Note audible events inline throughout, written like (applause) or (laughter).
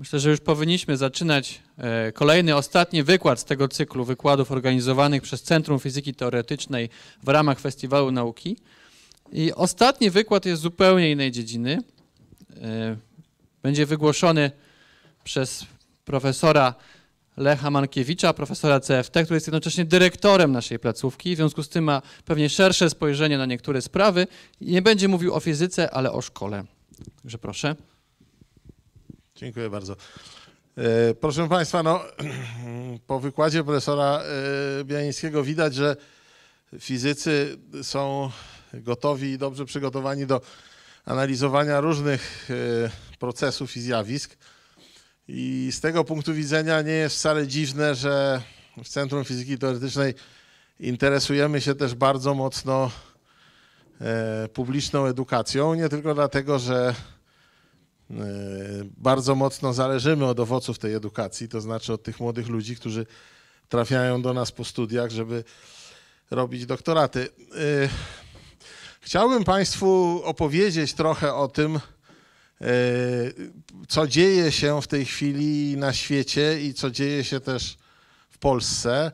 Myślę, że już powinniśmy zaczynać e, kolejny, ostatni wykład z tego cyklu wykładów organizowanych przez Centrum Fizyki Teoretycznej w ramach Festiwalu Nauki. I ostatni wykład jest zupełnie innej dziedziny. E, będzie wygłoszony przez profesora Lecha Mankiewicza, profesora CFT, który jest jednocześnie dyrektorem naszej placówki, w związku z tym ma pewnie szersze spojrzenie na niektóre sprawy i nie będzie mówił o fizyce, ale o szkole. Także proszę. Dziękuję bardzo. E, proszę Państwa, no, (clears throat) po wykładzie profesora e, Biańskiego widać, że fizycy są gotowi i dobrze przygotowani do analizowania różnych e, procesów i zjawisk. I z tego punktu widzenia nie jest wcale dziwne, że w Centrum Fizyki Teoretycznej interesujemy się też bardzo mocno publiczną edukacją, nie tylko dlatego, że E, bardzo mocno zależymy od owoców tej edukacji, to znaczy od tych młodych ludzi, którzy trafiają do nas po studiach, żeby robić doktoraty. E, chciałbym Państwu opowiedzieć trochę o tym, e, co dzieje się w tej chwili na świecie i co dzieje się też w Polsce,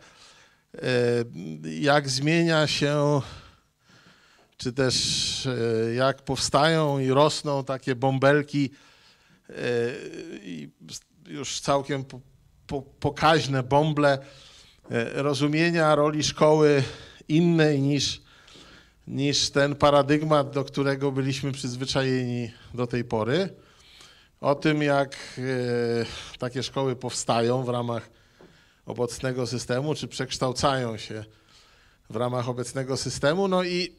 jak zmienia się, czy też jak powstają i rosną takie bąbelki Yy, i już całkiem po, po, pokaźne bąble yy, rozumienia roli szkoły innej niż, niż ten paradygmat, do którego byliśmy przyzwyczajeni do tej pory. O tym, jak yy, takie szkoły powstają w ramach obecnego systemu, czy przekształcają się w ramach obecnego systemu. No i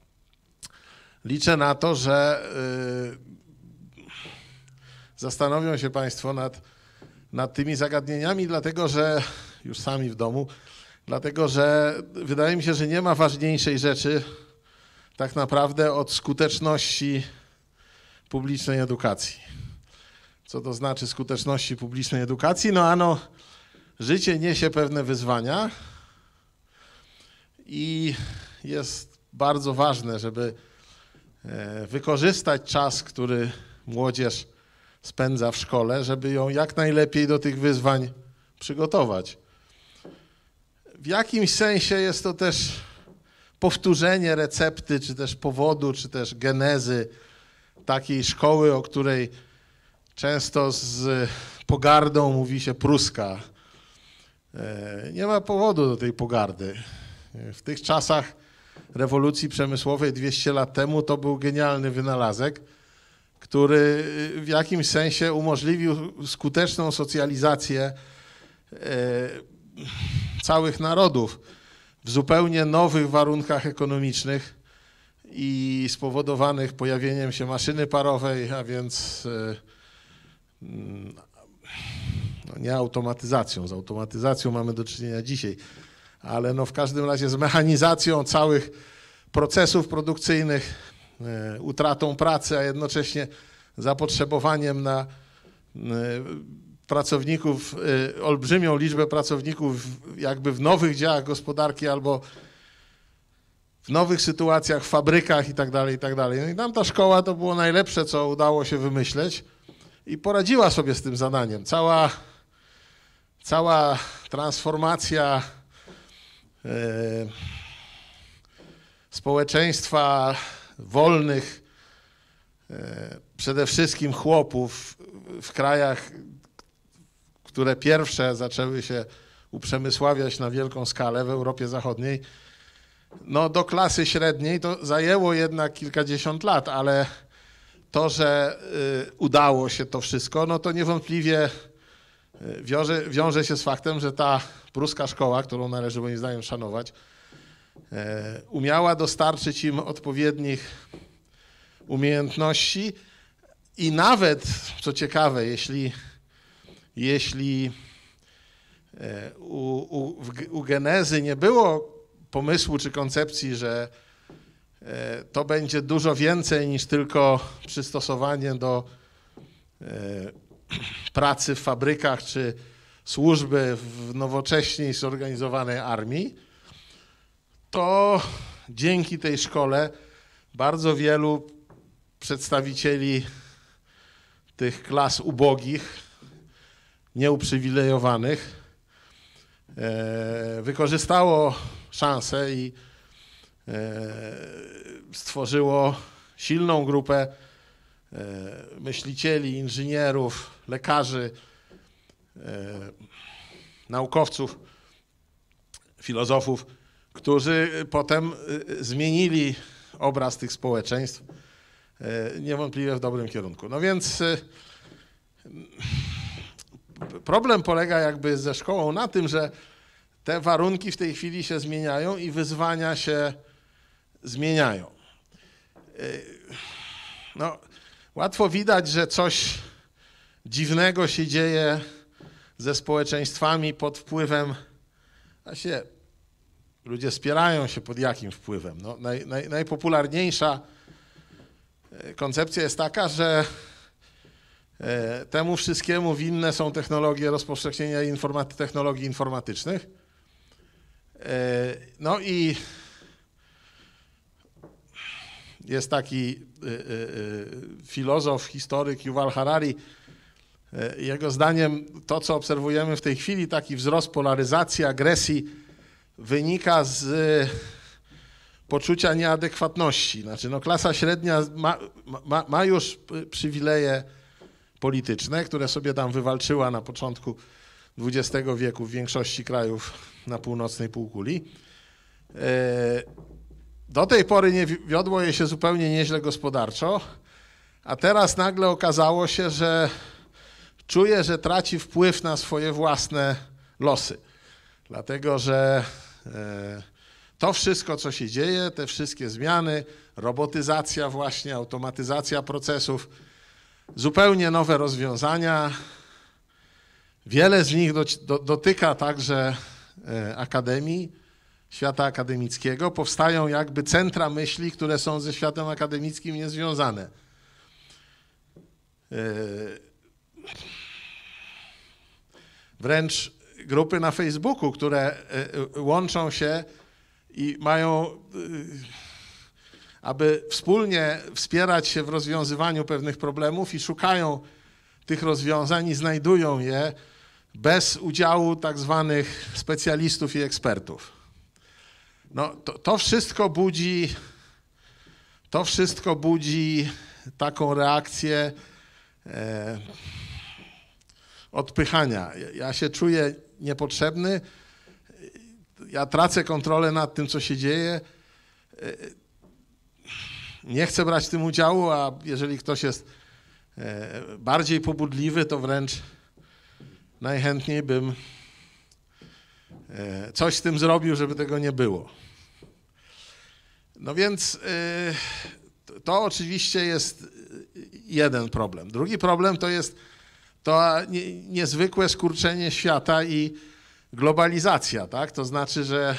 (clears throat) liczę na to, że zastanowią się Państwo nad, nad tymi zagadnieniami, dlatego że już sami w domu, dlatego że wydaje mi się, że nie ma ważniejszej rzeczy tak naprawdę od skuteczności publicznej edukacji. Co to znaczy skuteczności publicznej edukacji? No ano, życie niesie pewne wyzwania i jest bardzo ważne, żeby e, wykorzystać czas, który młodzież spędza w szkole, żeby ją jak najlepiej do tych wyzwań przygotować. W jakimś sensie jest to też powtórzenie recepty, czy też powodu, czy też genezy takiej szkoły, o której często z pogardą mówi się pruska. E, nie ma powodu do tej pogardy. E, w tych czasach rewolucji przemysłowej 200 lat temu to był genialny wynalazek który y, w jakimś sensie umożliwił skuteczną socjalizację e, całych narodów w zupełnie nowych warunkach ekonomicznych i spowodowanych pojawieniem się maszyny parowej, a więc e, mm, no nie automatyzacją, z automatyzacją mamy do czynienia dzisiaj, ale no w każdym razie z mechanizacją całych procesów produkcyjnych, E, utratą pracy, a jednocześnie zapotrzebowaniem na e, pracowników, e, olbrzymią liczbę pracowników jakby w nowych działach gospodarki albo w nowych sytuacjach, w fabrykach itd. Tak itd. Tak no i nam ta szkoła to było najlepsze, co udało się wymyśleć i poradziła sobie z tym zadaniem. Cała, cała transformacja yy, społeczeństwa, wolnych, e, przede wszystkim chłopów w krajach, które pierwsze zaczęły się uprzemysławiać na wielką skalę w Europie Zachodniej, no do klasy średniej to zajęło jednak kilkadziesiąt lat, ale to, że y, udało się to wszystko, no to niewątpliwie y, wiąże, wiąże się z faktem, że ta pruska szkoła, którą należy moim zdaniem szanować, E, umiała dostarczyć im odpowiednich umiejętności i nawet, co ciekawe, jeśli, jeśli e, u, u, u genezy nie było pomysłu czy koncepcji, że e, to będzie dużo więcej niż tylko przystosowanie do pracy w fabrykach czy służby w nowocześniej zorganizowanej armii, to dzięki tej szkole bardzo wielu przedstawicieli tych klas ubogich, nieuprzywilejowanych, e, wykorzystało szansę i e, stworzyło silną grupę e, myślicieli, inżynierów, lekarzy, naukowców, filozofów, którzy potem y, y, zmienili obraz tych społeczeństw y, niewątpliwie w dobrym kierunku. No więc problem polega jakby ze szkołą na tym, że te warunki w tej chwili się zmieniają i wyzwania się zmieniają. No, łatwo widać, że coś dziwnego się dzieje ze społeczeństwami pod wpływem się Ludzie spierają się pod jakim wpływem. No, naj, naj, najpopularniejsza e, koncepcja jest taka, że e, temu wszystkiemu winne są technologie rozpowszechnienia informaty technologii informatycznych. E, no i jest taki filozof, historyk Yuval Harari. Jego zdaniem to, co obserwujemy w tej chwili, taki wzrost polaryzacji, agresji, wynika z e, poczucia nieadekwatności. Znaczy, no, klasa średnia ma, ma, ma już przywileje polityczne, które sobie tam wywalczyła na początku XX wieku w większości krajów na północnej półkuli. E, do tej pory nie wiodło jej się zupełnie nieźle gospodarczo, a teraz nagle okazało się, że czuje, że traci wpływ na swoje własne losy. Dlatego, że E, to wszystko, co się dzieje, te wszystkie zmiany, robotyzacja właśnie, automatyzacja procesów, zupełnie nowe rozwiązania. Wiele z nich dotyka także e, akademii, świata akademickiego. Powstają jakby centra myśli, które są ze światem akademickim niezwiązane. E, wręcz grupy na Facebooku, które e, e, łączą się i mają, e, aby wspólnie wspierać się w rozwiązywaniu pewnych problemów i szukają tych rozwiązań i znajdują je bez udziału tak zwanych specjalistów i ekspertów. No, to, to wszystko budzi, to wszystko budzi taką reakcję e, odpychania. Ja się czuję niepotrzebny. Ja tracę kontrolę nad tym, co się dzieje. Nie chcę brać w tym udziału, a jeżeli ktoś jest e, bardziej pobudliwy, to wręcz najchętniej bym e, coś z tym zrobił, żeby tego nie było. No więc e, to oczywiście jest jeden problem. Drugi problem to jest to nie, niezwykłe skurczenie świata i globalizacja, tak? To znaczy, że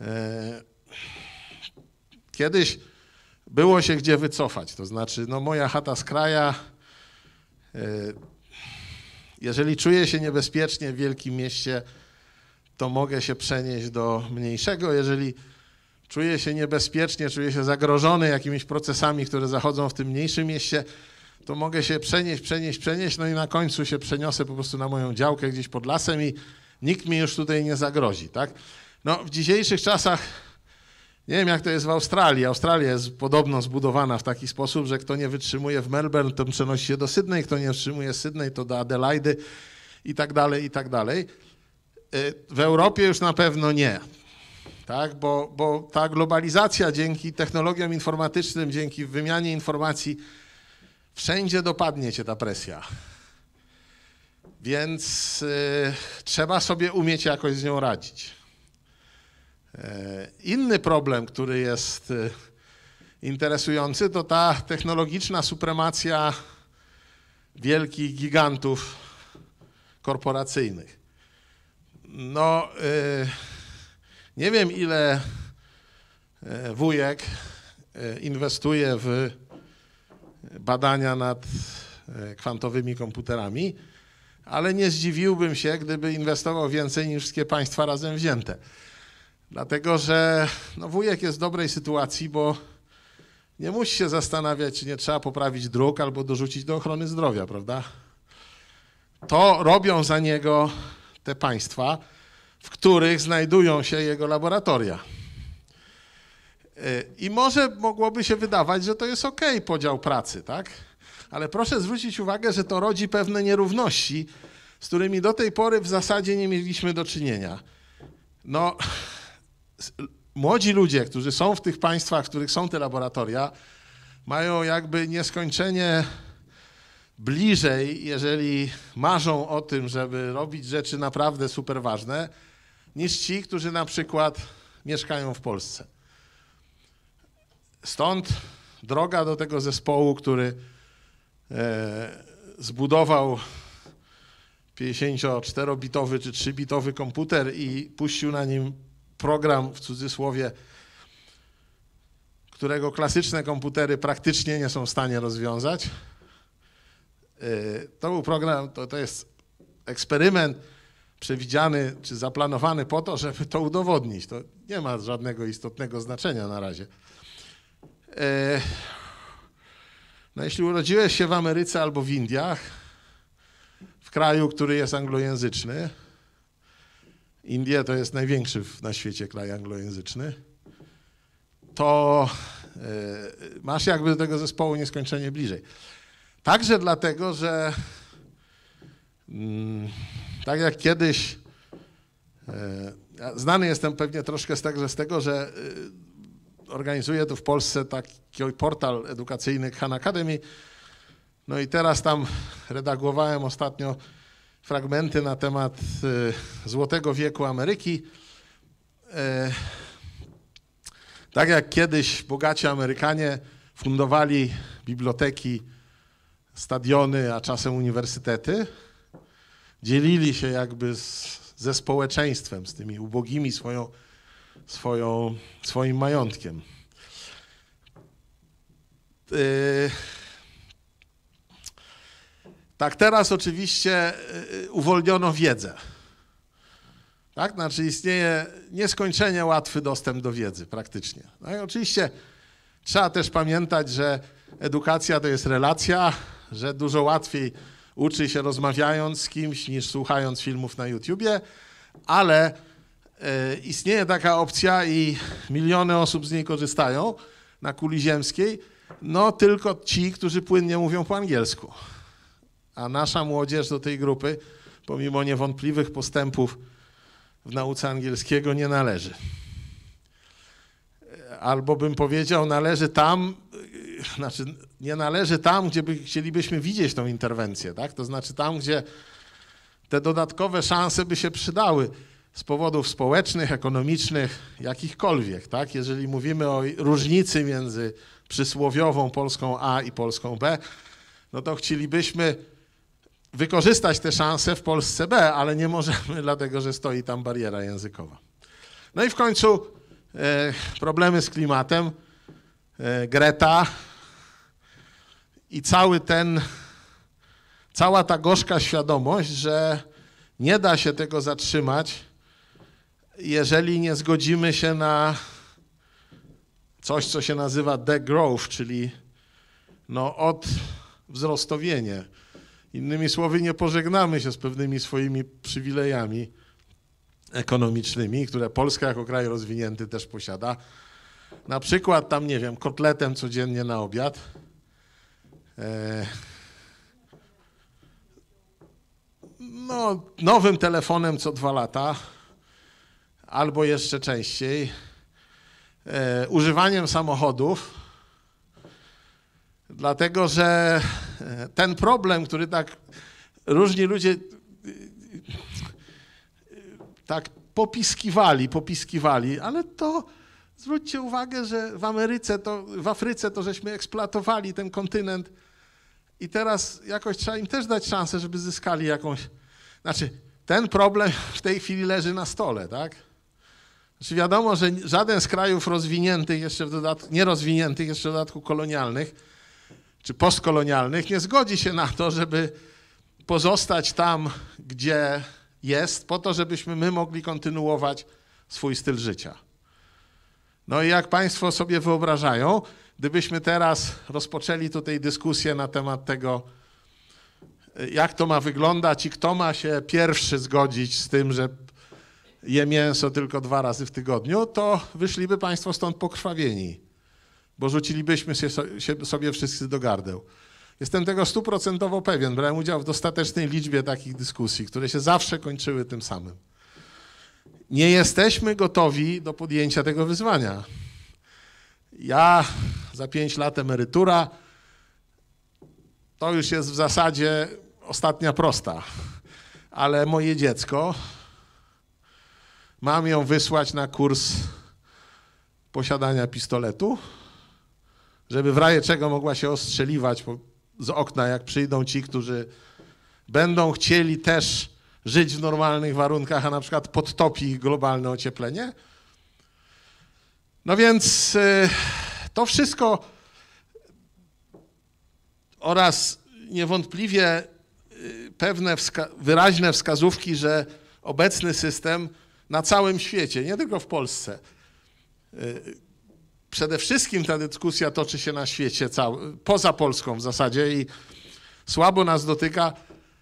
e, kiedyś było się gdzie wycofać. To znaczy, no moja chata z kraja, e, jeżeli czuję się niebezpiecznie w wielkim mieście, to mogę się przenieść do mniejszego. Jeżeli czuję się niebezpiecznie, czuję się zagrożony jakimiś procesami, które zachodzą w tym mniejszym mieście, to mogę się przenieść, przenieść, przenieść, no i na końcu się przeniosę po prostu na moją działkę gdzieś pod lasem i nikt mi już tutaj nie zagrozi, tak? No w dzisiejszych czasach, nie wiem jak to jest w Australii, Australia jest podobno zbudowana w taki sposób, że kto nie wytrzymuje w Melbourne, to przenosi się do Sydney, kto nie wytrzymuje Sydney, to do Adelaide i tak dalej, i tak dalej. Y, w Europie już na pewno nie tak? Bo, bo ta globalizacja dzięki technologiom informatycznym, dzięki wymianie informacji Wszędzie dopadnie cię ta presja. Więc y, trzeba sobie umieć jakoś z nią radzić. Y, inny problem, który jest y, interesujący, to ta technologiczna supremacja wielkich gigantów korporacyjnych. No, nie wiem ile wujek inwestuje w badania nad e, kwantowymi komputerami, ale nie zdziwiłbym się, gdyby inwestował więcej niż wszystkie państwa razem wzięte. Dlatego, że no wujek jest w dobrej sytuacji, bo nie musi się zastanawiać, czy nie trzeba poprawić dróg albo dorzucić do ochrony zdrowia, prawda? To robią za niego te państwa, w których znajdują się jego laboratoria. I może mogłoby się wydawać, że to jest ok podział pracy, tak? Ale proszę zwrócić uwagę, że to rodzi pewne nierówności, z którymi do tej pory w zasadzie nie mieliśmy do czynienia. No, młodzi ludzie, którzy są w tych państwach, w których są te laboratoria, mają jakby nieskończenie bliżej, jeżeli marzą o tym, żeby robić rzeczy naprawdę super ważne, niż ci, którzy na przykład mieszkają w Polsce. Stąd droga do tego zespołu, który e, zbudował 54-bitowy czy 3-bitowy komputer i puścił na nim program w cudzysłowie, którego klasyczne komputery praktycznie nie są w stanie rozwiązać. E, to był program, to, to jest eksperyment przewidziany czy zaplanowany po to, żeby to udowodnić. To nie ma żadnego istotnego znaczenia na razie. E, no, jeśli urodziłeś się w Ameryce albo w Indiach, w kraju, który jest anglojęzyczny, Indie to jest największy na świecie kraj anglojęzyczny, to e, masz jakby do tego zespołu nieskończenie bliżej. Także dlatego, że mm, tak jak kiedyś, e, znany jestem pewnie troszkę z tak, tego, że Organizuję tu w Polsce taki portal edukacyjny Khan Academy. No i teraz tam redagowałem ostatnio fragmenty na temat e, Złotego Wieku Ameryki. E, tak jak kiedyś bogaci Amerykanie fundowali biblioteki, stadiony, a czasem uniwersytety, dzielili się jakby z, ze społeczeństwem, z tymi ubogimi swoją swoją, swoim majątkiem. Yy... Tak, teraz oczywiście y, uwolniono wiedzę. Tak, znaczy istnieje nieskończenie łatwy dostęp do wiedzy praktycznie. No i oczywiście trzeba też pamiętać, że edukacja to jest relacja, że dużo łatwiej uczy się rozmawiając z kimś niż słuchając filmów na YouTubie, ale E, istnieje taka opcja i miliony osób z niej korzystają na kuli ziemskiej, no tylko ci, którzy płynnie mówią po angielsku. A nasza młodzież do tej grupy, pomimo niewątpliwych postępów w nauce angielskiego, nie należy. E, albo bym powiedział, należy tam, e, znaczy nie należy tam, gdzie by, chcielibyśmy widzieć tą interwencję, tak? To znaczy tam, gdzie te dodatkowe szanse by się przydały z powodów społecznych, ekonomicznych, jakichkolwiek, tak? Jeżeli mówimy o różnicy między przysłowiową Polską A i Polską B, no to chcielibyśmy wykorzystać te szanse w Polsce B, ale nie możemy, (laughs) dlatego że stoi tam bariera językowa. No i w końcu e, problemy z klimatem, e, Greta i cały ten, cała ta gorzka świadomość, że nie da się tego zatrzymać jeżeli nie zgodzimy się na coś, co się nazywa degrowth, czyli no od wzrostowienie. Innymi słowy, nie pożegnamy się z pewnymi swoimi przywilejami ekonomicznymi, które Polska jako kraj rozwinięty też posiada. Na przykład tam, nie wiem, kotletem codziennie na obiad. E, no, nowym telefonem co dwa lata albo jeszcze częściej e, używaniem samochodów, dlatego że e, ten problem, który tak różni ludzie tak popiskiwali, popiskiwali, ale to zwróćcie uwagę, że w Ameryce, to, w Afryce to żeśmy eksploatowali ten kontynent i teraz jakoś trzeba im też dać szansę, żeby zyskali jakąś, znaczy ten problem w tej chwili leży na stole, tak? Czy wiadomo, że żaden z krajów rozwiniętych, jeszcze w dodatku, nierozwiniętych, jeszcze w dodatku kolonialnych czy postkolonialnych, nie zgodzi się na to, żeby pozostać tam, gdzie jest, po to, żebyśmy my mogli kontynuować swój styl życia. No i jak Państwo sobie wyobrażają, gdybyśmy teraz rozpoczęli tutaj dyskusję na temat tego, e, jak to ma wyglądać i kto ma się pierwszy zgodzić z tym, że je mięso tylko dwa razy w tygodniu, to wyszliby Państwo stąd pokrwawieni, bo rzucilibyśmy się, sobie wszyscy do gardeł. Jestem tego stuprocentowo pewien. Brałem udział w dostatecznej liczbie takich dyskusji, które się zawsze kończyły tym samym. Nie jesteśmy gotowi do podjęcia tego wyzwania. Ja za pięć lat emerytura to już jest w zasadzie ostatnia prosta, ale moje dziecko Mam ją wysłać na kurs posiadania pistoletu, żeby w razie czego mogła się ostrzeliwać z okna, jak przyjdą ci, którzy będą chcieli też żyć w normalnych warunkach, a na przykład podtopi ich globalne ocieplenie. No więc y, to wszystko oraz niewątpliwie y, pewne wska wyraźne wskazówki, że obecny system na całym świecie, nie tylko w Polsce. E, przede wszystkim ta dyskusja toczy się na świecie, poza Polską w zasadzie i słabo nas dotyka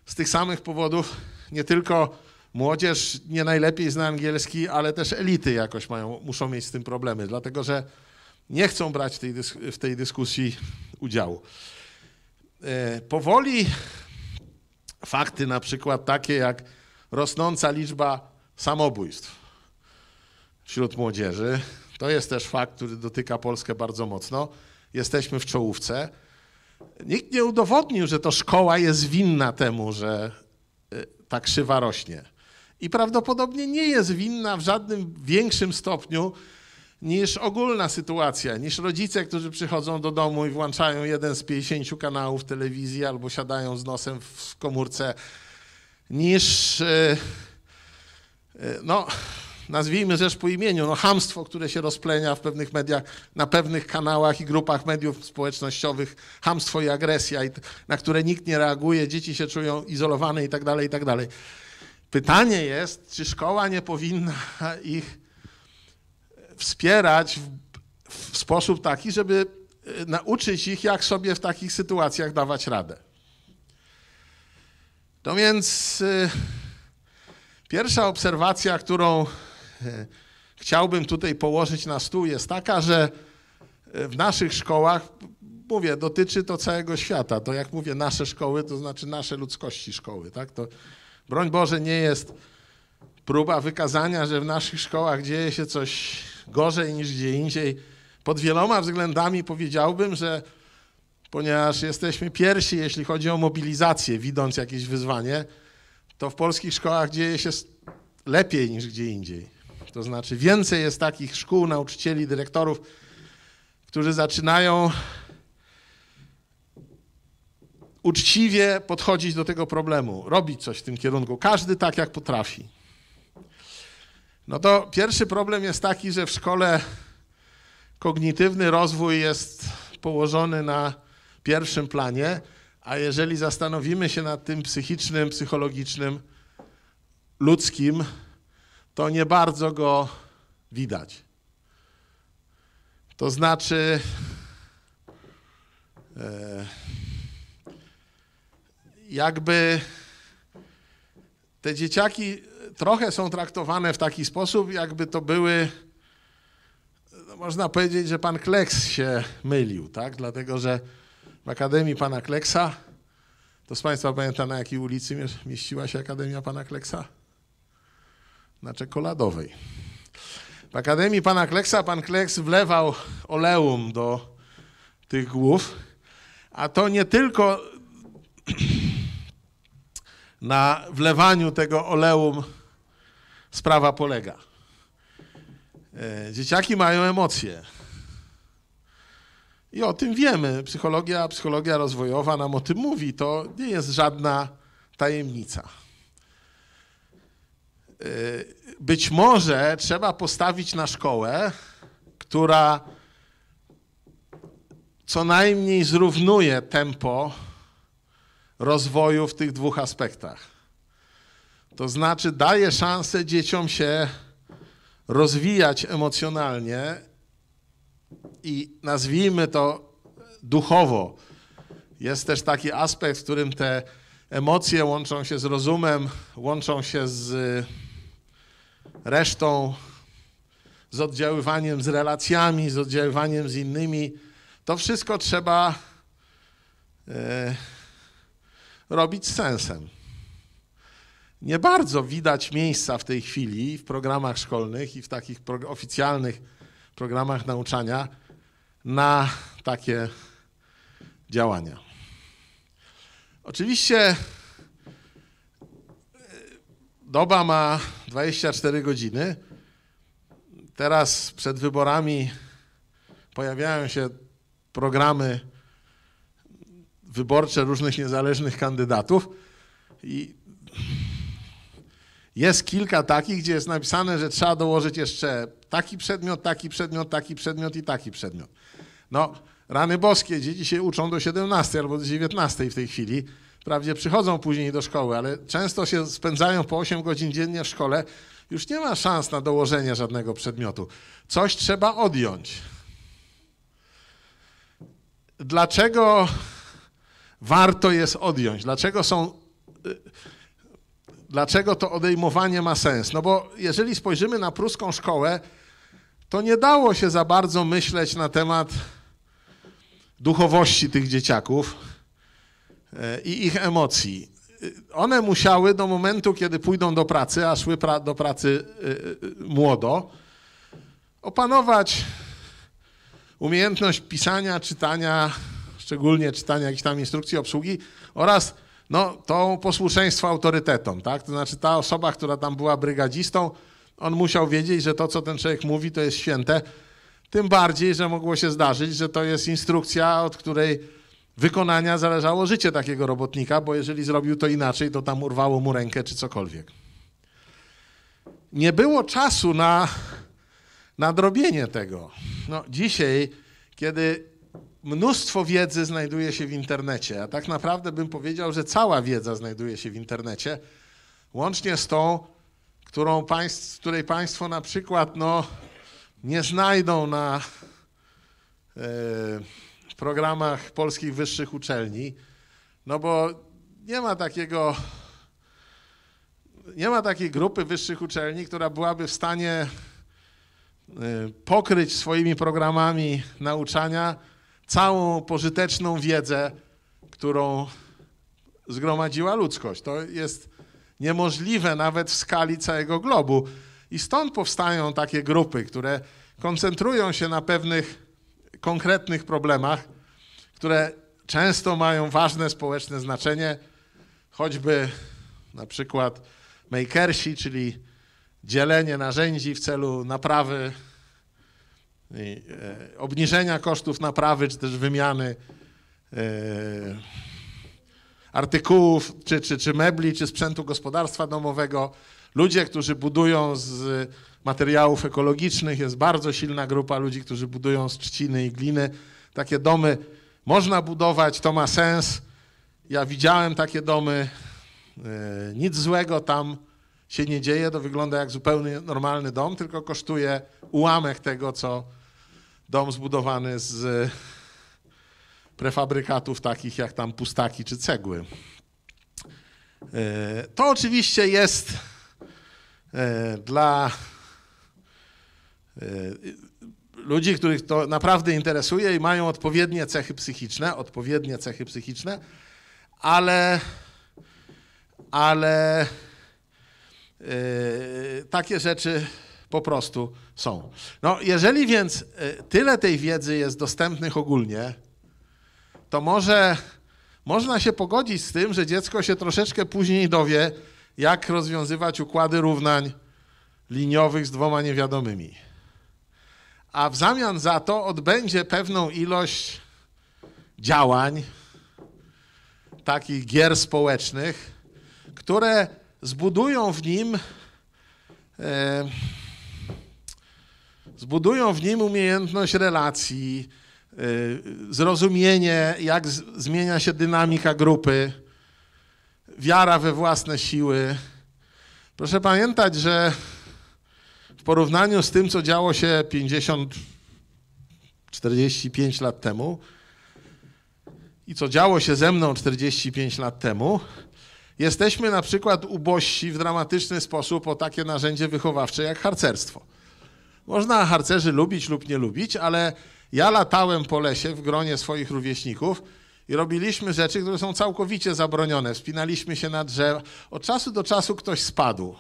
z tych samych powodów nie tylko młodzież nie najlepiej zna angielski, ale też elity jakoś mają, muszą mieć z tym problemy, dlatego że nie chcą brać tej w tej dyskusji udziału. E, powoli fakty na przykład takie jak rosnąca liczba samobójstw wśród młodzieży. To jest też fakt, który dotyka Polskę bardzo mocno. Jesteśmy w czołówce. Nikt nie udowodnił, że to szkoła jest winna temu, że y, ta krzywa rośnie. I prawdopodobnie nie jest winna w żadnym większym stopniu niż ogólna sytuacja, niż rodzice, którzy przychodzą do domu i włączają jeden z 50 kanałów telewizji albo siadają z nosem w komórce, niż y, E, no, nazwijmy rzecz po imieniu, no hamstwo, które się rozplenia w pewnych mediach, na pewnych kanałach i grupach mediów społecznościowych, hamstwo i agresja, na które nikt nie reaguje, dzieci się czują izolowane i tak dalej, i tak dalej. Pytanie jest, czy szkoła nie powinna ich e, wspierać w, w sposób taki, żeby e, nauczyć ich, jak sobie w takich sytuacjach dawać radę. To więc Pierwsza obserwacja, którą e, chciałbym tutaj położyć na stół, jest taka, że e, w naszych szkołach, mówię, dotyczy to całego świata. To jak mówię nasze szkoły, to znaczy nasze ludzkości szkoły. Tak? To broń Boże nie jest próba wykazania, że w naszych szkołach dzieje się coś gorzej niż gdzie indziej. Pod wieloma względami powiedziałbym, że ponieważ jesteśmy pierwsi, jeśli chodzi o mobilizację, widząc jakieś wyzwanie, to w polskich szkołach dzieje się lepiej niż gdzie indziej. To znaczy, więcej jest takich szkół, nauczycieli, dyrektorów, którzy zaczynają uczciwie podchodzić do tego problemu, robić coś w tym kierunku, każdy tak jak potrafi. No to pierwszy problem jest taki, że w szkole kognitywny rozwój jest położony na pierwszym planie, a jeżeli zastanowimy się nad tym psychicznym, psychologicznym, ludzkim, to nie bardzo go widać. To znaczy, e, jakby te dzieciaki trochę są traktowane w taki sposób, jakby to były, no, można powiedzieć, że pan Kleks się mylił, tak? Dlatego, że w Akademii Pana Kleksa. To z Państwa pamięta, na jakiej ulicy mieściła się Akademia Pana Kleksa? Na czekoladowej. W Akademii Pana Kleksa Pan Kleks wlewał oleum do tych głów, a to nie tylko (clears throat) na wlewaniu tego oleum sprawa polega. E, dzieciaki mają emocje. I o tym wiemy. Psychologia, psychologia rozwojowa nam o tym mówi. To nie jest żadna tajemnica. Y, być może trzeba postawić na szkołę, która co najmniej zrównuje tempo rozwoju w tych dwóch aspektach. To znaczy, daje szansę dzieciom się rozwijać emocjonalnie i nazwijmy to duchowo. Jest też taki aspekt, w którym te emocje łączą się z rozumem, łączą się z y, resztą, z oddziaływaniem, z relacjami, z oddziaływaniem z innymi. To wszystko trzeba y, robić z sensem. Nie bardzo widać miejsca w tej chwili w programach szkolnych i w takich oficjalnych programach nauczania na takie działania. Oczywiście e, doba ma 24 godziny. Teraz przed wyborami pojawiają się programy wyborcze różnych niezależnych kandydatów i jest kilka takich, gdzie jest napisane, że trzeba dołożyć jeszcze taki przedmiot, taki przedmiot, taki przedmiot i taki przedmiot. No, rany boskie, dzieci się uczą do 17 albo do 19 w tej chwili. Wprawdzie przychodzą później do szkoły, ale często się spędzają po 8 godzin dziennie w szkole. Już nie ma szans na dołożenie żadnego przedmiotu. Coś trzeba odjąć. Dlaczego warto jest odjąć? Dlaczego są. Y, dlaczego to odejmowanie ma sens? No bo jeżeli spojrzymy na pruską szkołę, to nie dało się za bardzo myśleć na temat duchowości tych dzieciaków e, i ich emocji. One musiały do momentu, kiedy pójdą do pracy, a szły pra do pracy e, e, młodo, opanować umiejętność pisania, czytania, szczególnie czytania jakichś tam instrukcji obsługi oraz no, to posłuszeństwo autorytetom, tak? To znaczy ta osoba, która tam była brygadzistą, on musiał wiedzieć, że to, co ten człowiek mówi, to jest święte, tym bardziej, że mogło się zdarzyć, że to jest instrukcja, od której wykonania zależało życie takiego robotnika, bo jeżeli zrobił to inaczej, to tam urwało mu rękę czy cokolwiek. Nie było czasu na nadrobienie tego. No, dzisiaj, kiedy mnóstwo wiedzy znajduje się w internecie, a tak naprawdę bym powiedział, że cała wiedza znajduje się w internecie, łącznie z tą, którą państw, której państwo na przykład no, nie znajdą na e, programach polskich wyższych uczelni, no bo nie ma takiego, nie ma takiej grupy wyższych uczelni, która byłaby w stanie e, pokryć swoimi programami nauczania całą pożyteczną wiedzę, którą zgromadziła ludzkość. To jest niemożliwe nawet w skali całego globu. I stąd powstają takie grupy, które koncentrują się na pewnych konkretnych problemach, które często mają ważne społeczne znaczenie, choćby na przykład makersi, czyli dzielenie narzędzi w celu naprawy, e, obniżenia kosztów naprawy, czy też wymiany e, artykułów, czy, czy, czy mebli, czy sprzętu gospodarstwa domowego. Ludzie, którzy budują z materiałów ekologicznych, jest bardzo silna grupa ludzi, którzy budują z trzciny i gliny. Takie domy można budować, to ma sens. Ja widziałem takie domy, e, nic złego tam się nie dzieje, to wygląda jak zupełnie normalny dom, tylko kosztuje ułamek tego, co dom zbudowany z prefabrykatów takich jak tam pustaki czy cegły. E, to oczywiście jest E, dla e, ludzi, których to naprawdę interesuje i mają odpowiednie cechy psychiczne, odpowiednie cechy psychiczne, ale, ale e, takie rzeczy po prostu są. No, jeżeli więc tyle tej wiedzy jest dostępnych ogólnie, to może można się pogodzić z tym, że dziecko się troszeczkę później dowie, jak rozwiązywać układy równań liniowych z dwoma niewiadomymi. A w zamian za to odbędzie pewną ilość działań, takich gier społecznych, które zbudują w nim e, zbudują w nim umiejętność relacji, e, zrozumienie, jak z, zmienia się dynamika grupy wiara we własne siły. Proszę pamiętać, że w porównaniu z tym, co działo się 50, 45 lat temu i co działo się ze mną 45 lat temu, jesteśmy na przykład ubożsi w dramatyczny sposób o takie narzędzie wychowawcze jak harcerstwo. Można harcerzy lubić lub nie lubić, ale ja latałem po lesie w gronie swoich rówieśników i robiliśmy rzeczy, które są całkowicie zabronione. Wspinaliśmy się na drzewa. Od czasu do czasu ktoś spadł.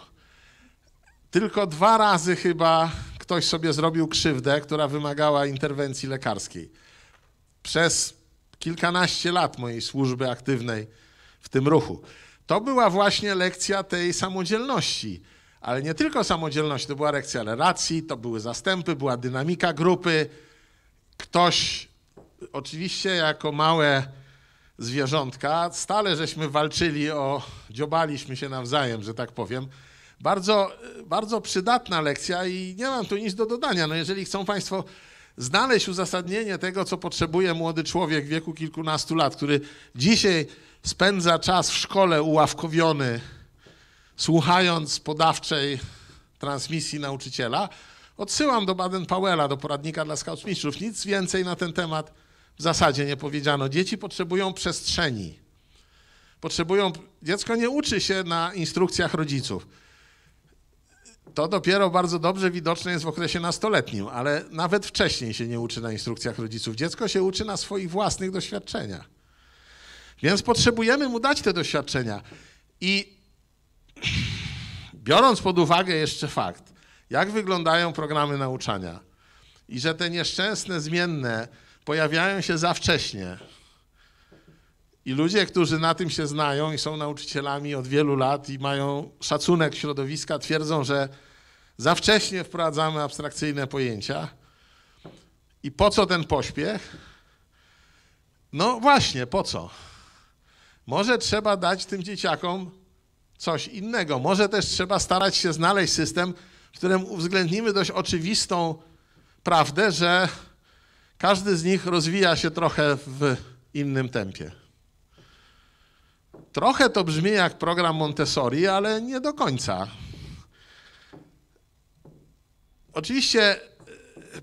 Tylko dwa razy chyba ktoś sobie zrobił krzywdę, która wymagała interwencji lekarskiej. Przez kilkanaście lat mojej służby aktywnej w tym ruchu. To była właśnie lekcja tej samodzielności. Ale nie tylko samodzielność, to była lekcja relacji, to były zastępy, była dynamika grupy. Ktoś, oczywiście jako małe zwierzątka. Stale żeśmy walczyli o, dziobaliśmy się nawzajem, że tak powiem. Bardzo, bardzo przydatna lekcja i nie mam tu nic do dodania. No jeżeli chcą Państwo znaleźć uzasadnienie tego, co potrzebuje młody człowiek w wieku kilkunastu lat, który dzisiaj spędza czas w szkole uławkowiony, słuchając podawczej transmisji nauczyciela, odsyłam do Baden-Powella, do poradnika dla scoutsmistrzów. Nic więcej na ten temat w zasadzie nie powiedziano. Dzieci potrzebują przestrzeni. Potrzebują, dziecko nie uczy się na instrukcjach rodziców. To dopiero bardzo dobrze widoczne jest w okresie nastoletnim, ale nawet wcześniej się nie uczy na instrukcjach rodziców. Dziecko się uczy na swoich własnych doświadczeniach. Więc potrzebujemy mu dać te doświadczenia. I biorąc pod uwagę jeszcze fakt, jak wyglądają programy nauczania i że te nieszczęsne zmienne pojawiają się za wcześnie. I ludzie, którzy na tym się znają i są nauczycielami od wielu lat i mają szacunek środowiska, twierdzą, że za wcześnie wprowadzamy abstrakcyjne pojęcia. I po co ten pośpiech? No właśnie, po co? Może trzeba dać tym dzieciakom coś innego. Może też trzeba starać się znaleźć system, w którym uwzględnimy dość oczywistą prawdę, że każdy z nich rozwija się trochę w innym tempie. Trochę to brzmi jak program Montessori, ale nie do końca. Oczywiście e,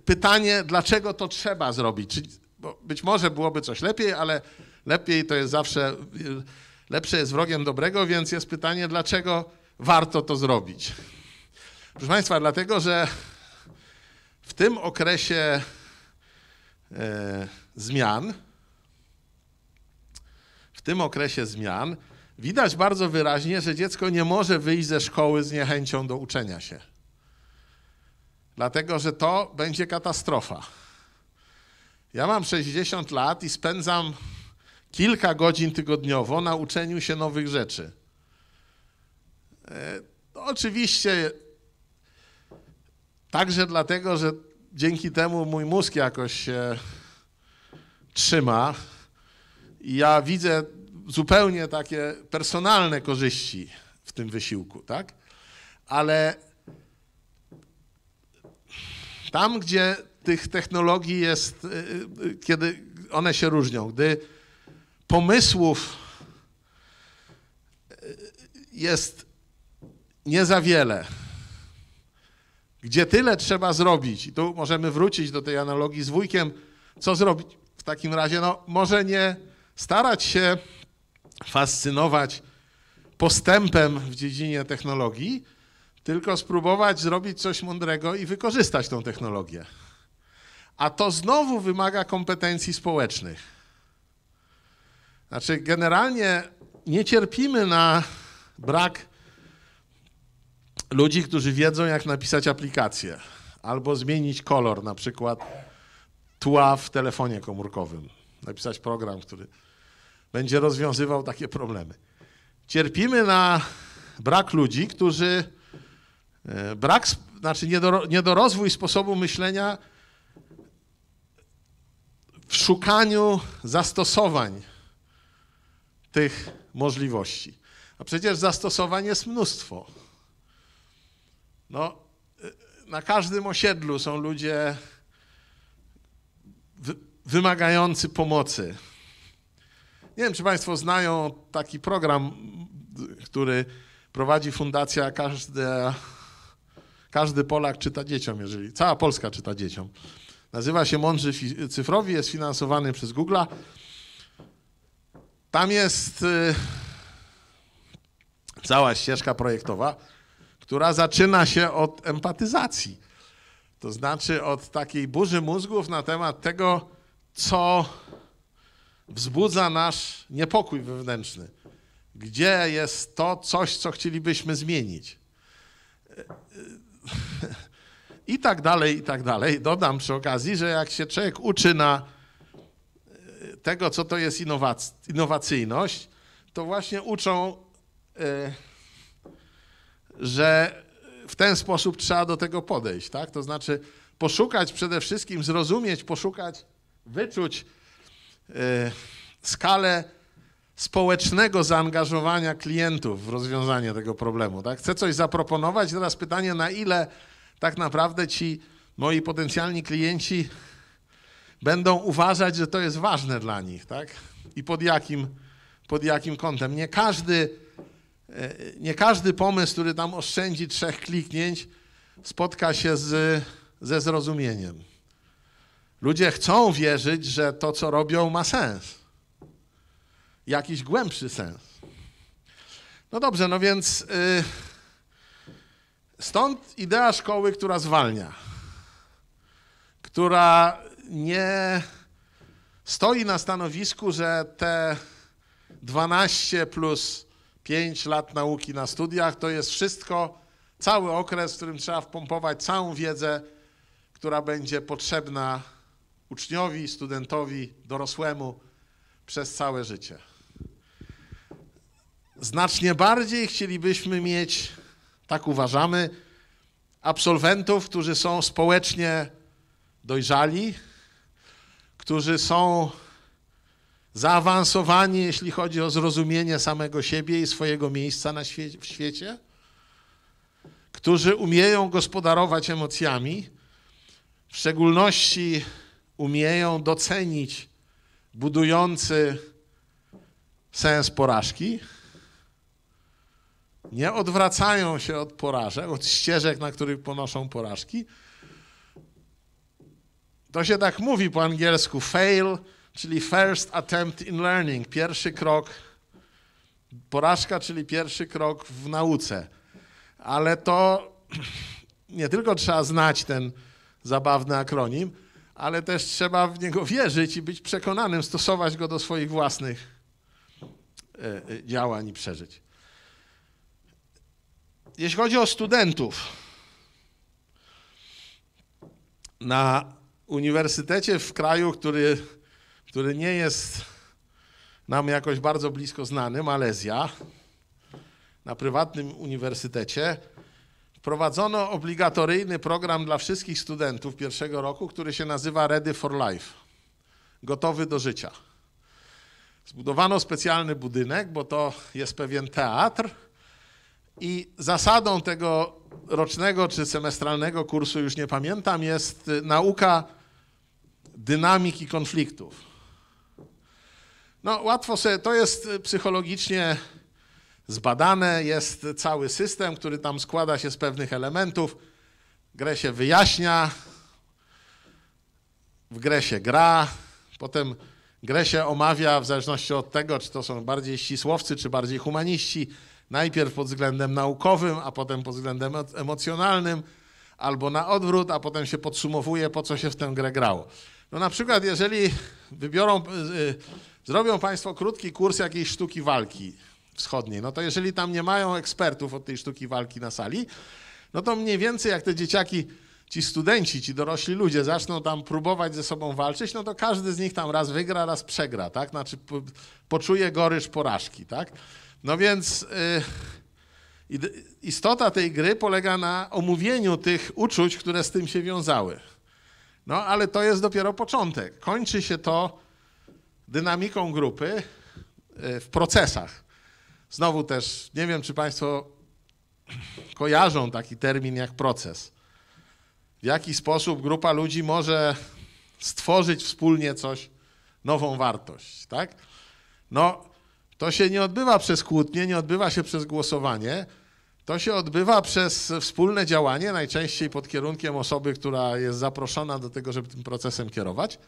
pytanie, dlaczego to trzeba zrobić? Bo być może byłoby coś lepiej, ale lepiej to jest zawsze, e, lepsze jest wrogiem dobrego, więc jest pytanie, dlaczego warto to zrobić? Proszę Państwa, dlatego, że w tym okresie E, zmian, w tym okresie zmian, widać bardzo wyraźnie, że dziecko nie może wyjść ze szkoły z niechęcią do uczenia się. Dlatego, że to będzie katastrofa. Ja mam 60 lat i spędzam kilka godzin tygodniowo na uczeniu się nowych rzeczy. E, oczywiście także dlatego, że dzięki temu mój mózg jakoś się trzyma. I ja widzę zupełnie takie personalne korzyści w tym wysiłku, tak? Ale tam, gdzie tych technologii jest, y, y, y, kiedy one się różnią, gdy pomysłów jest nie za wiele, gdzie tyle trzeba zrobić, i tu możemy wrócić do tej analogii z wujkiem, co zrobić w takim razie? No, może nie starać się fascynować postępem w dziedzinie technologii, tylko spróbować zrobić coś mądrego i wykorzystać tą technologię. A to znowu wymaga kompetencji społecznych. Znaczy, generalnie nie cierpimy na brak ludzi, którzy wiedzą, jak napisać aplikację albo zmienić kolor, na przykład tła w telefonie komórkowym, napisać program, który będzie rozwiązywał takie problemy. Cierpimy na brak ludzi, którzy e, brak, znaczy niedorozwój sposobu myślenia w szukaniu zastosowań tych możliwości. A przecież zastosowań jest mnóstwo. No, na każdym osiedlu są ludzie wymagający pomocy. Nie wiem, czy Państwo znają taki program, który prowadzi fundacja Każde, Każdy Polak czyta dzieciom, jeżeli cała Polska czyta dzieciom. Nazywa się Mądrzy Cyfrowi, jest finansowany przez Google'a. Tam jest y, cała ścieżka projektowa która zaczyna się od empatyzacji. To znaczy od takiej burzy mózgów na temat tego, co wzbudza nasz niepokój wewnętrzny. Gdzie jest to coś, co chcielibyśmy zmienić? (laughs) I tak dalej, i tak dalej. Dodam przy okazji, że jak się człowiek uczy na e, tego, co to jest innowac- innowacyjność, to właśnie uczą e, że w ten sposób trzeba do tego podejść, tak? To znaczy poszukać przede wszystkim, zrozumieć, poszukać, wyczuć y, skalę społecznego zaangażowania klientów w rozwiązanie tego problemu, tak? Chcę coś zaproponować, teraz pytanie, na ile tak naprawdę ci moi potencjalni klienci będą uważać, że to jest ważne dla nich, tak? I pod jakim, pod jakim kątem. Nie każdy E, nie każdy pomysł, który tam oszczędzi trzech kliknięć, spotka się z, ze zrozumieniem. Ludzie chcą wierzyć, że to, co robią, ma sens. Jakiś głębszy sens. No dobrze, no więc yy, stąd idea szkoły, która zwalnia, która nie stoi na stanowisku, że te 12 plus 5 lat nauki na studiach to jest wszystko, cały okres, w którym trzeba wpompować całą wiedzę, która będzie potrzebna uczniowi, studentowi, dorosłemu przez całe życie. Znacznie bardziej chcielibyśmy mieć, tak uważamy, absolwentów, którzy są społecznie dojrzali, którzy są zaawansowani, jeśli chodzi o zrozumienie samego siebie i swojego miejsca na świecie, w świecie, którzy umieją gospodarować emocjami, w szczególności umieją docenić budujący sens porażki, nie odwracają się od porażek, od ścieżek, na których ponoszą porażki. To się tak mówi po angielsku fail czyli first attempt in learning, pierwszy krok, porażka, czyli pierwszy krok w nauce. Ale to (clears throat) nie tylko trzeba znać ten zabawny akronim, ale też trzeba w niego wierzyć i być przekonanym, stosować go do swoich własnych e, e, działań i przeżyć. Jeśli chodzi o studentów, na uniwersytecie w kraju, który który nie jest nam jakoś bardzo blisko znany, Malezja, na prywatnym uniwersytecie wprowadzono obligatoryjny program dla wszystkich studentów pierwszego roku, który się nazywa Ready for Life gotowy do życia. Zbudowano specjalny budynek, bo to jest pewien teatr. I zasadą tego rocznego czy semestralnego kursu, już nie pamiętam, jest nauka dynamiki konfliktów. No łatwo sobie, to jest y, psychologicznie zbadane, jest cały system, który tam składa się z pewnych elementów. Grę się wyjaśnia, w grę się gra, potem grę się omawia w zależności od tego, czy to są bardziej ścisłowcy, czy bardziej humaniści. Najpierw pod względem naukowym, a potem pod względem emocjonalnym, albo na odwrót, a potem się podsumowuje, po co się w tę grę grało. No na przykład, jeżeli wybiorą y, y, zrobią Państwo krótki kurs jakiejś sztuki walki wschodniej, no to jeżeli tam nie mają ekspertów od tej sztuki walki na sali, no to mniej więcej jak te dzieciaki, ci studenci, ci dorośli ludzie zaczną tam próbować ze sobą walczyć, no to każdy z nich tam raz wygra, raz przegra, tak? Znaczy poczuje gorycz porażki, tak? No więc yy, istota tej gry polega na omówieniu tych uczuć, które z tym się wiązały. No ale to jest dopiero początek. Kończy się to dynamiką grupy e, w procesach. Znowu też, nie wiem, czy Państwo kojarzą taki termin jak proces. W jaki sposób grupa ludzi może stworzyć wspólnie coś, nową wartość, tak? No, to się nie odbywa przez kłótnie, nie odbywa się przez głosowanie. To się odbywa przez wspólne działanie, najczęściej pod kierunkiem osoby, która jest zaproszona do tego, żeby tym procesem kierować.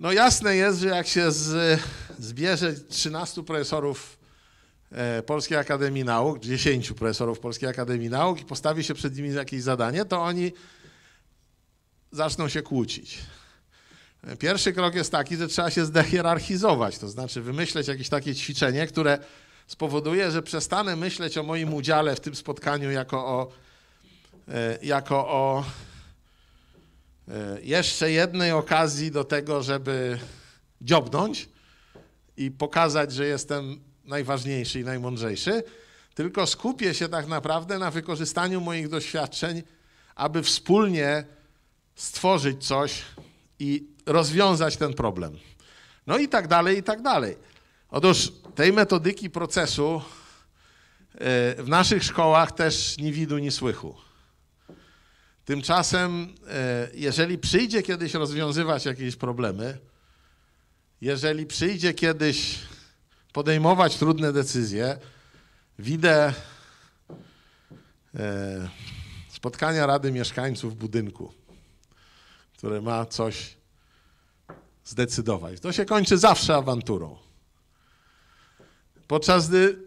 No jasne jest, że jak się z, zbierze 13 profesorów e, Polskiej Akademii Nauk, 10 profesorów Polskiej Akademii Nauk i postawi się przed nimi jakieś zadanie, to oni zaczną się kłócić. Pierwszy krok jest taki, że trzeba się zdehierarchizować, to znaczy wymyśleć jakieś takie ćwiczenie, które spowoduje, że przestanę myśleć o moim udziale w tym spotkaniu jako o, e, jako o E, jeszcze jednej okazji do tego, żeby dziobnąć i pokazać, że jestem najważniejszy i najmądrzejszy, tylko skupię się tak naprawdę na wykorzystaniu moich doświadczeń, aby wspólnie stworzyć coś i rozwiązać ten problem. No i tak dalej, i tak dalej. Otóż tej metodyki procesu e, w naszych szkołach też nie widu, nie słychu. Tymczasem, e, jeżeli przyjdzie kiedyś rozwiązywać jakieś problemy, jeżeli przyjdzie kiedyś podejmować trudne decyzje, widzę e, spotkania Rady Mieszkańców budynku, które ma coś zdecydować. To się kończy zawsze awanturą. Podczas gdy,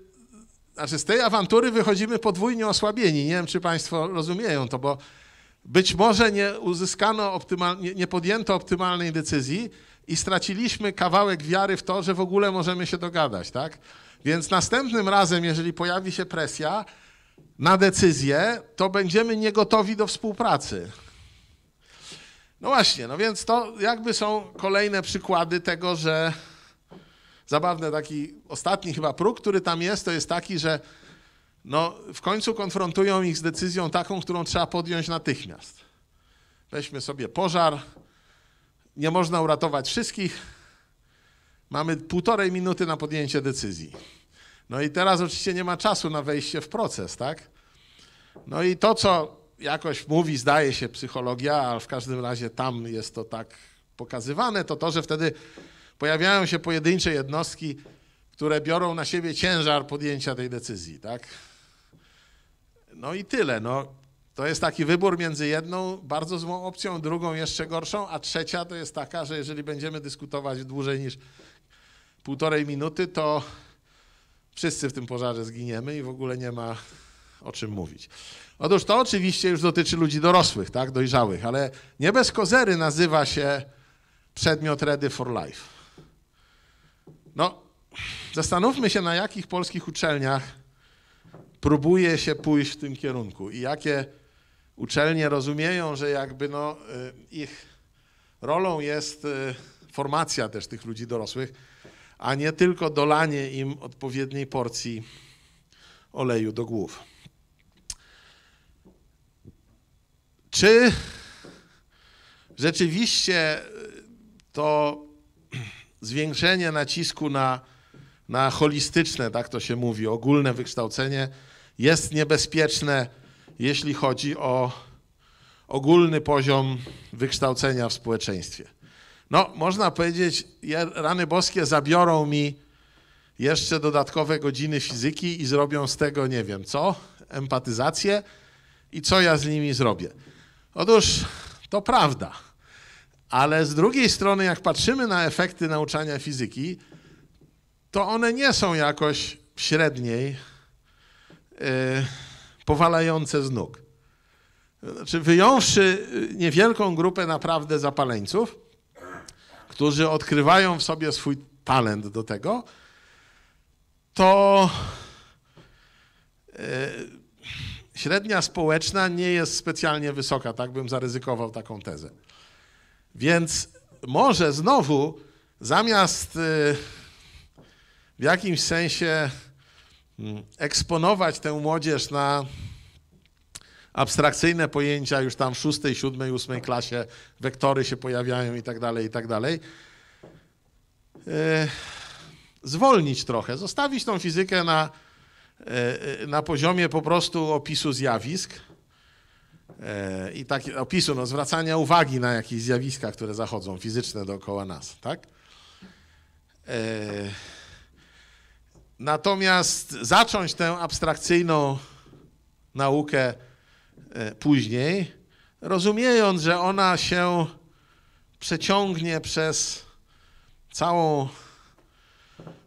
znaczy z tej awantury wychodzimy podwójnie osłabieni. Nie wiem, czy Państwo rozumieją to, bo być może nie uzyskano, optymal, nie, nie podjęto optymalnej decyzji i straciliśmy kawałek wiary w to, że w ogóle możemy się dogadać, tak? Więc następnym razem, jeżeli pojawi się presja na decyzję, to będziemy niegotowi do współpracy. No właśnie, no więc to jakby są kolejne przykłady tego, że zabawny taki ostatni chyba próg, który tam jest, to jest taki, że no w końcu konfrontują ich z decyzją taką, którą trzeba podjąć natychmiast. Weźmy sobie pożar, nie można uratować wszystkich, mamy półtorej minuty na podjęcie decyzji. No i teraz oczywiście nie ma czasu na wejście w proces, tak? No i to, co jakoś mówi, zdaje się psychologia, a w każdym razie tam jest to tak pokazywane, to to, że wtedy pojawiają się pojedyncze jednostki, które biorą na siebie ciężar podjęcia tej decyzji, tak? No i tyle. No, to jest taki wybór między jedną bardzo złą opcją, drugą jeszcze gorszą, a trzecia to jest taka, że jeżeli będziemy dyskutować dłużej niż półtorej minuty, to wszyscy w tym pożarze zginiemy i w ogóle nie ma o czym mówić. Otóż to oczywiście już dotyczy ludzi dorosłych, tak, dojrzałych, ale nie bez kozery nazywa się przedmiot Ready for Life. No, zastanówmy się, na jakich polskich uczelniach próbuje się pójść w tym kierunku i jakie uczelnie rozumieją, że jakby no, y, ich rolą jest y, formacja też tych ludzi dorosłych, a nie tylko dolanie im odpowiedniej porcji oleju do głów. Czy rzeczywiście y, to zwiększenie nacisku na, na holistyczne, tak to się mówi, ogólne wykształcenie, jest niebezpieczne, jeśli chodzi o ogólny poziom wykształcenia w społeczeństwie. No, można powiedzieć, rany boskie zabiorą mi jeszcze dodatkowe godziny fizyki i zrobią z tego, nie wiem co, empatyzację i co ja z nimi zrobię. Otóż to prawda, ale z drugiej strony, jak patrzymy na efekty nauczania fizyki, to one nie są jakoś średniej Y, powalające z nóg. Znaczy, wyjąwszy y, niewielką grupę naprawdę zapaleńców, którzy odkrywają w sobie swój talent do tego, to y, średnia społeczna nie jest specjalnie wysoka, tak bym zaryzykował taką tezę. Więc może znowu zamiast w jakimś sensie eksponować tę młodzież na abstrakcyjne pojęcia już tam w szóstej, siódmej, ósmej tak. klasie, wektory się pojawiają i tak dalej, i tak dalej. E, zwolnić trochę, zostawić tą fizykę na, e, na poziomie po prostu opisu zjawisk e, i tak, opisu, no, zwracania uwagi na jakieś zjawiska, które zachodzą fizyczne dookoła nas, tak? Natomiast zacząć tę abstrakcyjną naukę e, później, rozumiejąc, że ona się przeciągnie przez całą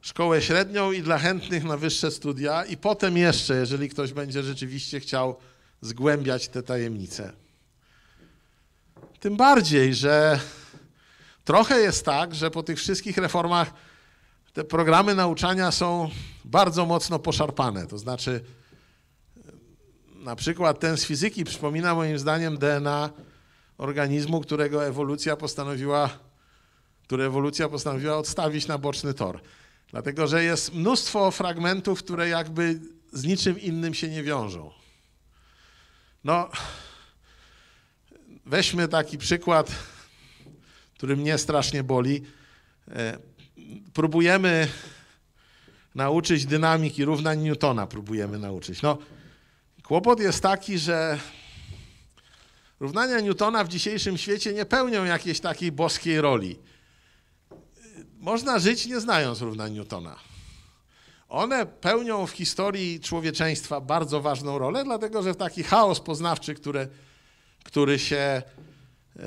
szkołę średnią i dla chętnych na wyższe studia, i potem jeszcze, jeżeli ktoś będzie rzeczywiście chciał zgłębiać te tajemnice. Tym bardziej, że trochę jest tak, że po tych wszystkich reformach te programy nauczania są bardzo mocno poszarpane. To znaczy, na przykład ten z fizyki przypomina moim zdaniem DNA organizmu, którego ewolucja postanowiła, który ewolucja postanowiła odstawić na boczny tor. Dlatego, że jest mnóstwo fragmentów, które jakby z niczym innym się nie wiążą. No, weźmy taki przykład, który mnie strasznie boli. E, próbujemy nauczyć dynamiki równań Newtona, próbujemy nauczyć. No, kłopot jest taki, że równania Newtona w dzisiejszym świecie nie pełnią jakiejś takiej boskiej roli. Można żyć nie znając równań Newtona. One pełnią w historii człowieczeństwa bardzo ważną rolę, dlatego że taki chaos poznawczy, który, który się. Yy,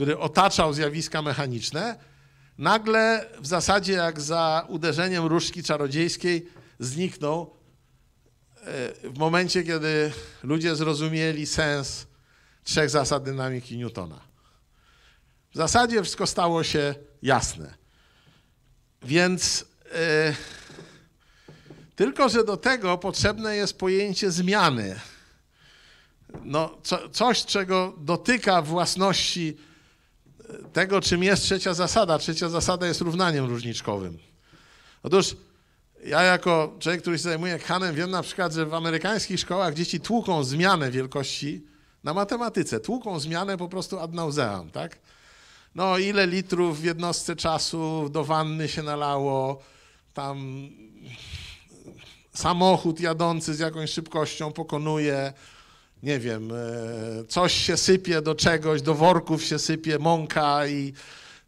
który otaczał zjawiska mechaniczne, nagle w zasadzie jak za uderzeniem różdżki czarodziejskiej zniknął e, w momencie, kiedy ludzie zrozumieli sens trzech zasad dynamiki Newtona. W zasadzie wszystko stało się jasne. Więc yy, tylko, że do tego potrzebne jest pojęcie zmiany. No, co, coś, czego dotyka własności tego, czym jest trzecia zasada. Trzecia zasada jest równaniem różniczkowym. Otóż ja jako człowiek, który się zajmuje kanem, wiem na przykład, że w amerykańskich szkołach dzieci tłuką zmianę wielkości na matematyce. Tłuką zmianę po prostu ad nauseam, tak? No ile litrów w jednostce czasu do wanny się nalało, tam samochód jadący z jakąś szybkością pokonuje nie wiem, e, coś się sypie do czegoś, do worków się sypie mąka i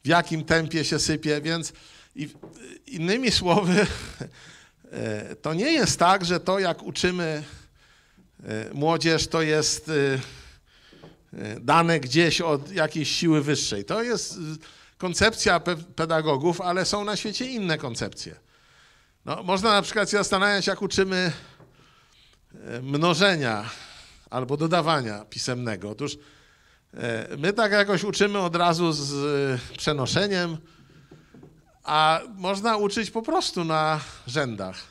w jakim tempie się sypie, więc innymi słowy, (laughs) e, to nie jest tak, że to jak uczymy e, młodzież, to jest dane gdzieś od jakiejś siły wyższej. To jest koncepcja pedagogów, ale są na świecie inne koncepcje. No, można na przykład się zastanawiać, jak uczymy mnożenia albo dodawania pisemnego. Otóż e, my tak jakoś uczymy od razu z przenoszeniem, a można uczyć po prostu na rzędach.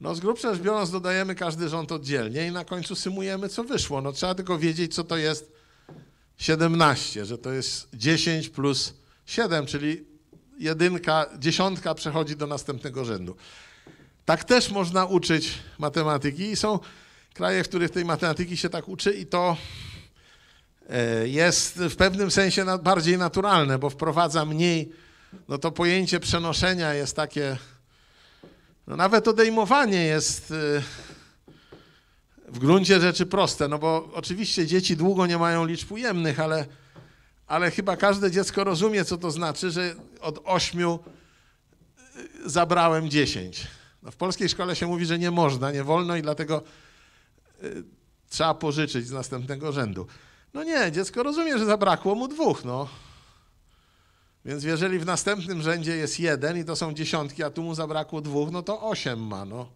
No z grubsza rzecz biorąc dodajemy każdy rząd oddzielnie i na końcu symujemy co wyszło. No trzeba tylko wiedzieć co to jest 17, że to jest 10 plus 7, czyli jedynka, dziesiątka przechodzi do następnego rzędu. Tak też można uczyć matematyki i są krajach, w których tej matematyki się tak uczy i to e, jest w pewnym sensie bardziej naturalne, bo wprowadza mniej, no to pojęcie przenoszenia jest takie, no nawet odejmowanie jest e, w gruncie rzeczy proste, no bo oczywiście dzieci długo nie mają liczb ujemnych, ale, ale chyba każde dziecko rozumie, co to znaczy, że od ośmiu e, zabrałem dziesięć. No w polskiej szkole się mówi, że nie można, nie wolno i dlatego Y, trzeba pożyczyć z następnego rzędu. No nie, dziecko rozumie, że zabrakło mu dwóch, no. Więc jeżeli w następnym rzędzie jest jeden i to są dziesiątki, a tu mu zabrakło dwóch, no to osiem ma, no.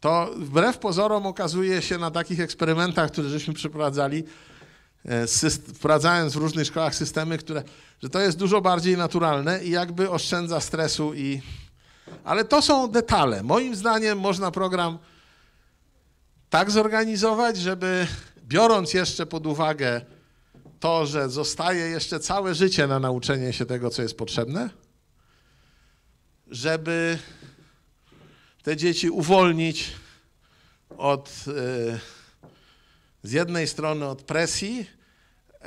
To wbrew pozorom okazuje się na takich eksperymentach, które żeśmy przeprowadzali, e, wprowadzając w różnych szkołach systemy, które, że to jest dużo bardziej naturalne i jakby oszczędza stresu i... Ale to są detale. Moim zdaniem można program tak zorganizować, żeby biorąc jeszcze pod uwagę to, że zostaje jeszcze całe życie na nauczenie się tego, co jest potrzebne, żeby te dzieci uwolnić od e, z jednej strony od presji, e,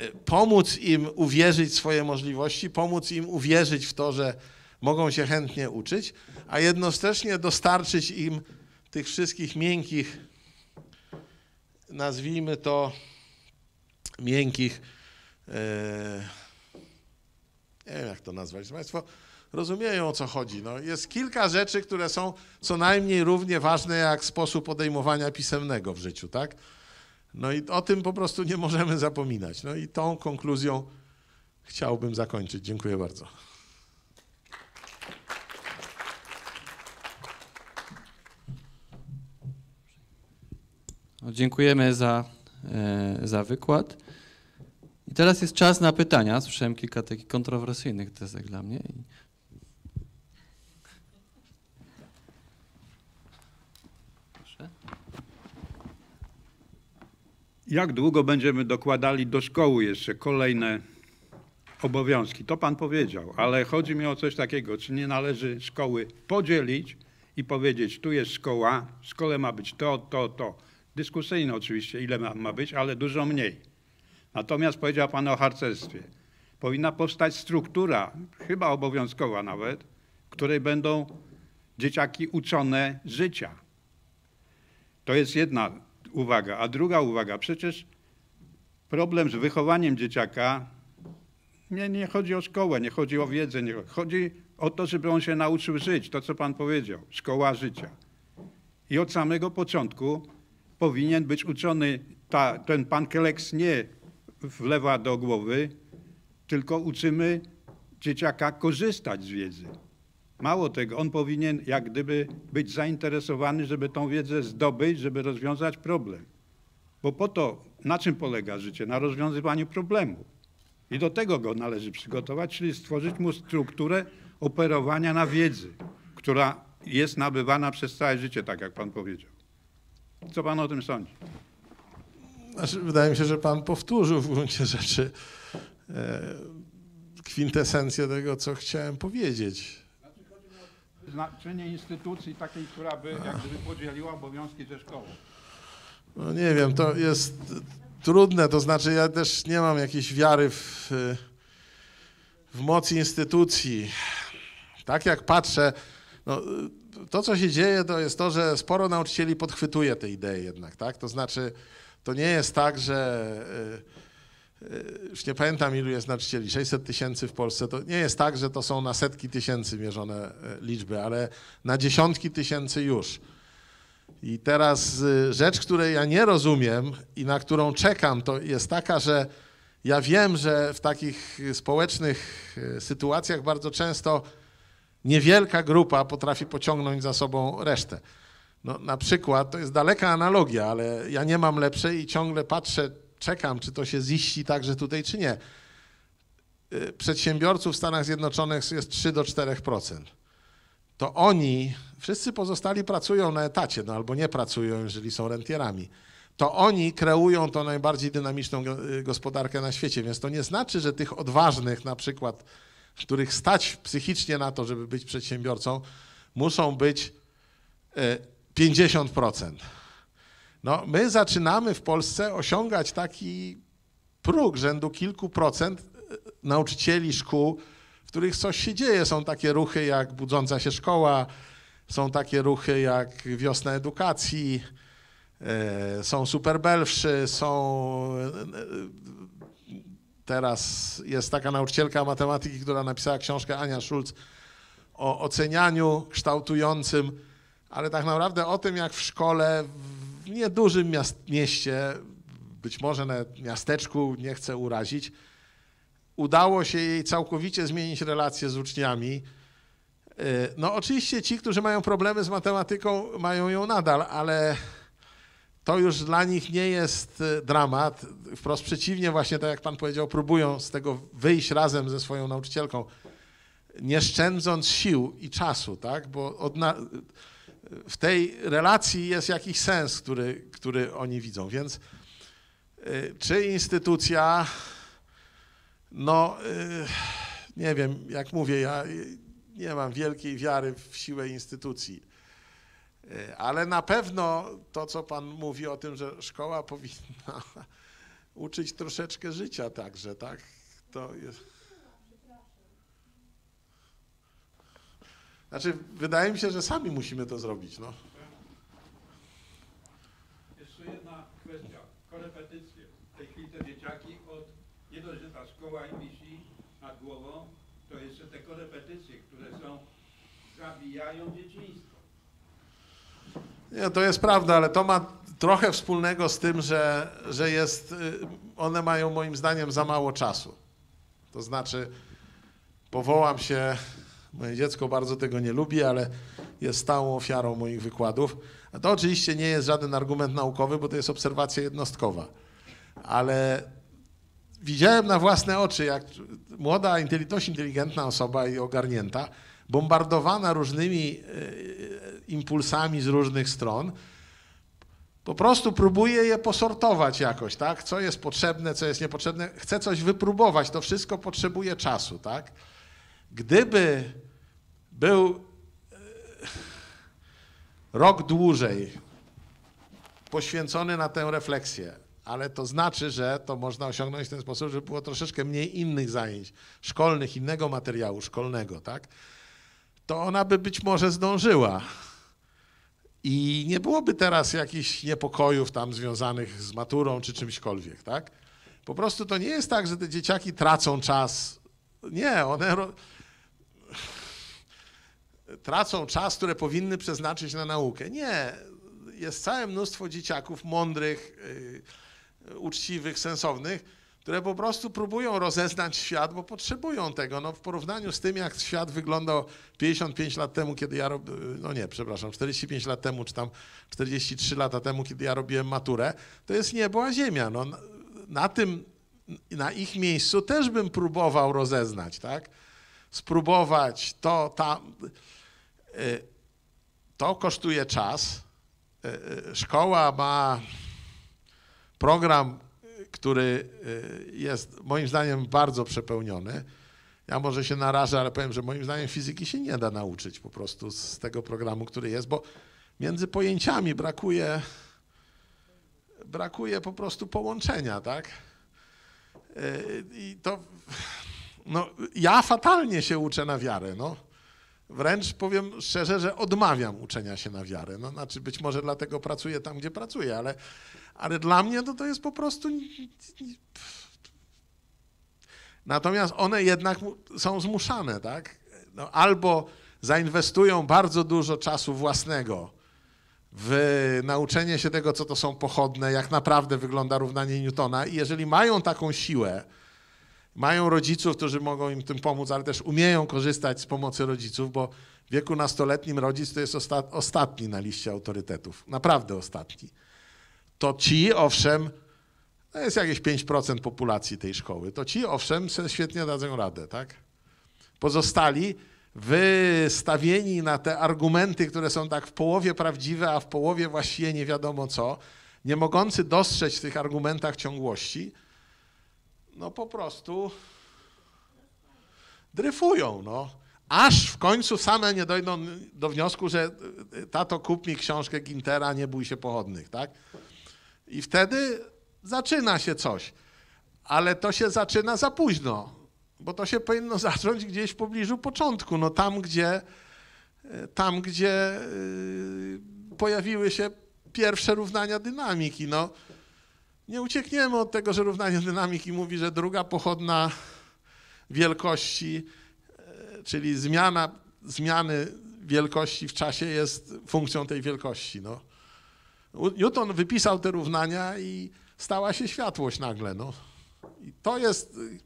e, pomóc im uwierzyć w swoje możliwości, pomóc im uwierzyć w to, że mogą się chętnie uczyć, a jednocześnie dostarczyć im tych wszystkich miękkich, nazwijmy to miękkich, nie wiem jak to nazwać, Państwo rozumieją o co chodzi. No, jest kilka rzeczy, które są co najmniej równie ważne jak sposób podejmowania pisemnego w życiu, tak? No i o tym po prostu nie możemy zapominać. No i tą konkluzją chciałbym zakończyć. Dziękuję bardzo. No, dziękujemy za, e, za wykład. I teraz jest czas na pytania. Słyszałem kilka takich kontrowersyjnych tezek dla mnie. Proszę. Jak długo będziemy dokładali do szkoły jeszcze kolejne obowiązki? To pan powiedział, ale chodzi mi o coś takiego. Czy nie należy szkoły podzielić i powiedzieć, tu jest szkoła, w szkole ma być to, to, to Dyskusyjne oczywiście, ile ma, ma być, ale dużo mniej. Natomiast powiedział Pan o harcerstwie. Powinna powstać struktura, chyba obowiązkowa nawet, w której będą dzieciaki uczone życia. To jest jedna uwaga. A druga uwaga, przecież problem z wychowaniem dzieciaka nie, nie chodzi o szkołę, nie chodzi o wiedzę, nie, chodzi o to, żeby on się nauczył żyć, to co Pan powiedział, szkoła życia. I od samego początku powinien być uczony, ta, ten pankeleks nie wlewa do głowy, tylko uczymy dzieciaka korzystać z wiedzy. Mało tego, on powinien jak gdyby być zainteresowany, żeby tą wiedzę zdobyć, żeby rozwiązać problem. Bo po to, na czym polega życie? Na rozwiązywaniu problemu. I do tego go należy przygotować, czyli stworzyć mu strukturę operowania na wiedzy, która jest nabywana przez całe życie, tak jak pan powiedział. Co pan o tym sądzi? Znaczy, wydaje mi się, że pan powtórzył w gruncie rzeczy e, kwintesencję tego, co chciałem powiedzieć. Znaczy, chodzi o znaczenie instytucji takiej, która by jak gdyby podzieliła obowiązki ze szkołą. No nie wiem, to jest trudne, to znaczy ja też nie mam jakiejś wiary w, w moc instytucji. Tak jak patrzę, no, to, co się dzieje, to jest to, że sporo nauczycieli podchwytuje te idee jednak, tak? To znaczy, to nie jest tak, że e, e, już nie pamiętam ilu jest nauczycieli, 600 tysięcy w Polsce, to nie jest tak, że to są na setki tysięcy mierzone e, liczby, ale na dziesiątki tysięcy już. I teraz rzecz, której ja nie rozumiem i na którą czekam, to jest taka, że ja wiem, że w takich społecznych sytuacjach bardzo często niewielka grupa potrafi pociągnąć za sobą resztę. No, na przykład, to jest daleka analogia, ale ja nie mam lepszej i ciągle patrzę, czekam, czy to się ziści także tutaj, czy nie. Y, przedsiębiorców w Stanach Zjednoczonych jest 3 do 4%. To oni, wszyscy pozostali pracują na etacie, no albo nie pracują, jeżeli są rentierami. To oni kreują tą najbardziej dynamiczną y, gospodarkę na świecie, więc to nie znaczy, że tych odważnych na przykład których stać psychicznie na to, żeby być przedsiębiorcą, muszą być 50%. E, no, my zaczynamy w Polsce osiągać taki próg rzędu kilku procent e, nauczycieli szkół, w których coś się dzieje. Są takie ruchy jak budząca się szkoła, są takie ruchy jak wiosna edukacji, e, są superbelwszy, są Teraz jest taka nauczycielka matematyki, która napisała książkę Ania Schulz o ocenianiu kształtującym, ale tak naprawdę o tym, jak w szkole w niedużym miast, mieście, być może na miasteczku, nie chcę urazić, udało się jej całkowicie zmienić relacje z uczniami. Y, no oczywiście ci, którzy mają problemy z matematyką, mają ją nadal, ale to już dla nich nie jest y, dramat. Wprost przeciwnie, właśnie tak jak pan powiedział, próbują z tego wyjść razem ze swoją nauczycielką, nie szczędząc sił i czasu, tak? Bo w tej relacji jest jakiś sens, który, który oni widzą. Więc y, czy instytucja, no y, nie wiem, jak mówię, ja nie mam wielkiej wiary w siłę instytucji E, ale na pewno to, co Pan mówi o tym, że szkoła powinna (laughs) uczyć troszeczkę życia także, tak? To jest... Znaczy, wydaje mi się, że sami musimy to zrobić, no. Jeszcze jedna kwestia. Korepetycje. W tej chwili te dzieciaki od nie dość, że ta szkoła im wisi nad głową, to jeszcze te korepetycje, które są, zabijają dzieciństwo. Nie, to jest prawda, ale to ma trochę wspólnego z tym, że, że jest, y, one mają moim zdaniem za mało czasu. To znaczy, powołam się, moje dziecko bardzo tego nie lubi, ale jest stałą ofiarą moich wykładów. A to oczywiście nie jest żaden argument naukowy, bo to jest obserwacja jednostkowa. Ale widziałem na własne oczy, jak młoda, dość inteligentna osoba i ogarnięta bombardowana różnymi e, e, impulsami z różnych stron, po prostu próbuje je posortować jakoś, tak? Co jest potrzebne, co jest niepotrzebne. Chcę coś wypróbować, to wszystko potrzebuje czasu, tak? Gdyby był e, rok dłużej poświęcony na tę refleksję, ale to znaczy, że to można osiągnąć w ten sposób, że było troszeczkę mniej innych zajęć szkolnych, innego materiału szkolnego, tak? to ona by być może zdążyła. I nie byłoby teraz jakichś niepokojów tam związanych z maturą czy czymśkolwiek, tak? Po prostu to nie jest tak, że te dzieciaki tracą czas. Nie, one ro... tracą czas, które powinny przeznaczyć na naukę. Nie, jest całe mnóstwo dzieciaków mądrych, y, uczciwych, sensownych, które po prostu próbują rozeznać świat, bo potrzebują tego. No, w porównaniu z tym, jak świat wyglądał 55 lat temu, kiedy ja rob... no nie, przepraszam, 45 lat temu, czy tam 43 lata temu, kiedy ja robiłem maturę, to jest niebo a ziemia. No, na tym, na ich miejscu też bym próbował rozeznać, tak? Spróbować to, tam. E, to kosztuje czas. E, e, szkoła ma program który y, jest moim zdaniem bardzo przepełniony. Ja może się narażę, ale powiem, że moim zdaniem fizyki się nie da nauczyć po prostu z tego programu, który jest, bo między pojęciami brakuje, brakuje po prostu połączenia, tak? Y, I to, no, ja fatalnie się uczę na wiarę, no. Wręcz powiem szczerze, że odmawiam uczenia się na wiarę. No, znaczy być może dlatego pracuję tam, gdzie pracuję, ale, ale dla mnie to, to jest po prostu. Natomiast one jednak są zmuszane, tak? No, albo zainwestują bardzo dużo czasu własnego w nauczenie się tego, co to są pochodne, jak naprawdę wygląda równanie Newtona, i jeżeli mają taką siłę, mają rodziców, którzy mogą im tym pomóc, ale też umieją korzystać z pomocy rodziców, bo w wieku nastoletnim rodzic to jest osta ostatni na liście autorytetów. Naprawdę ostatni to ci owszem, to no jest jakieś 5% populacji tej szkoły, to ci owszem świetnie dadzą radę, tak? Pozostali wystawieni na te argumenty, które są tak w połowie prawdziwe, a w połowie właściwie nie wiadomo co, nie mogący dostrzec w tych argumentach ciągłości, no po prostu dryfują, no. Aż w końcu same nie dojdą do wniosku, że tato kup mi książkę Gintera, nie bój się pochodnych, tak? I wtedy zaczyna się coś. Ale to się zaczyna za późno, bo to się powinno (laughs) zacząć gdzieś w pobliżu początku, no tam, gdzie, e, tam, gdzie e, pojawiły się pierwsze równania dynamiki. No, nie uciekniemy od tego, że równanie dynamiki mówi, że druga pochodna wielkości, e, czyli zmiana, zmiany wielkości w czasie jest funkcją tej wielkości. No. Newton wypisał te równania i stała się światłość nagle. No. I to jest y,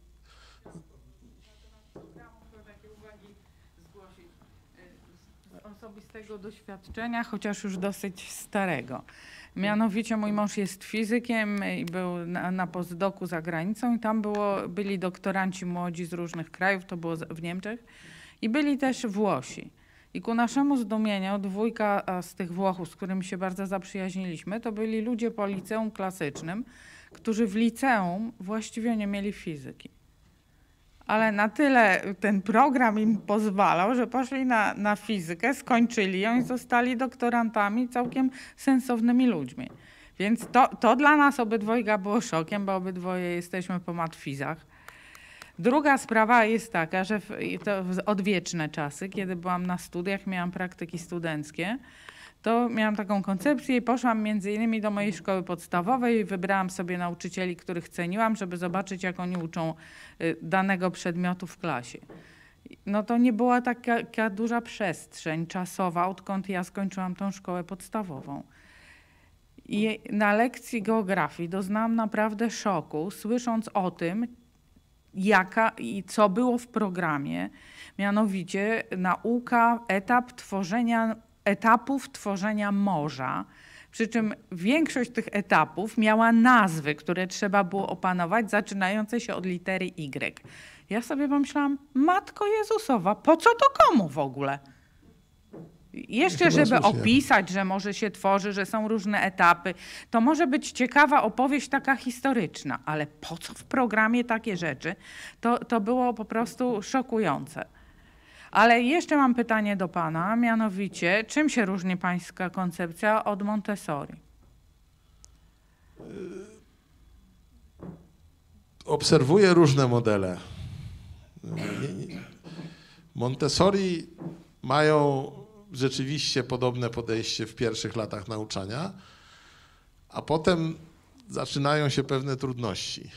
osobistego doświadczenia, chociaż już dosyć starego. Mianowicie mój mąż jest fizykiem i był na, na postdoku za granicą i tam było, byli doktoranci młodzi z różnych krajów, to było w Niemczech i byli też Włosi. I ku naszemu zdumieniu dwójka e, z tych Włochów, z którymi się bardzo zaprzyjaźniliśmy, to byli ludzie po liceum klasycznym, którzy w liceum właściwie nie mieli fizyki. Ale na tyle ten program im pozwalał, że poszli na, na fizykę, skończyli ją i zostali doktorantami całkiem sensownymi ludźmi. Więc to, to dla nas obydwojga było szokiem, bo obydwoje jesteśmy po matfizach. Druga sprawa jest taka, że w, w odwieczne czasy, kiedy byłam na studiach, miałam praktyki studenckie, to miałam taką koncepcję i poszłam między innymi do mojej szkoły podstawowej. Wybrałam sobie nauczycieli, których ceniłam, żeby zobaczyć, jak oni uczą y, danego przedmiotu w klasie. No to nie była taka, taka duża przestrzeń czasowa, odkąd ja skończyłam tą szkołę podstawową. I na lekcji geografii doznałam naprawdę szoku, słysząc o tym, jaka i co było w programie, mianowicie nauka, etap tworzenia, etapów tworzenia morza. Przy czym większość tych etapów miała nazwy, które trzeba było opanować, zaczynające się od litery Y. Ja sobie pomyślałam, Matko Jezusowa, po co to komu w ogóle? Jeszcze, Chyba żeby opisać, że może się tworzy, że są różne etapy, to może być ciekawa opowieść taka historyczna, ale po co w programie takie rzeczy? To, to było po prostu szokujące. Ale jeszcze mam pytanie do Pana, mianowicie, czym się różni Pańska koncepcja od Montessori? E, obserwuję różne modele. Montessori mają rzeczywiście podobne podejście w pierwszych latach nauczania, a potem zaczynają się pewne trudności.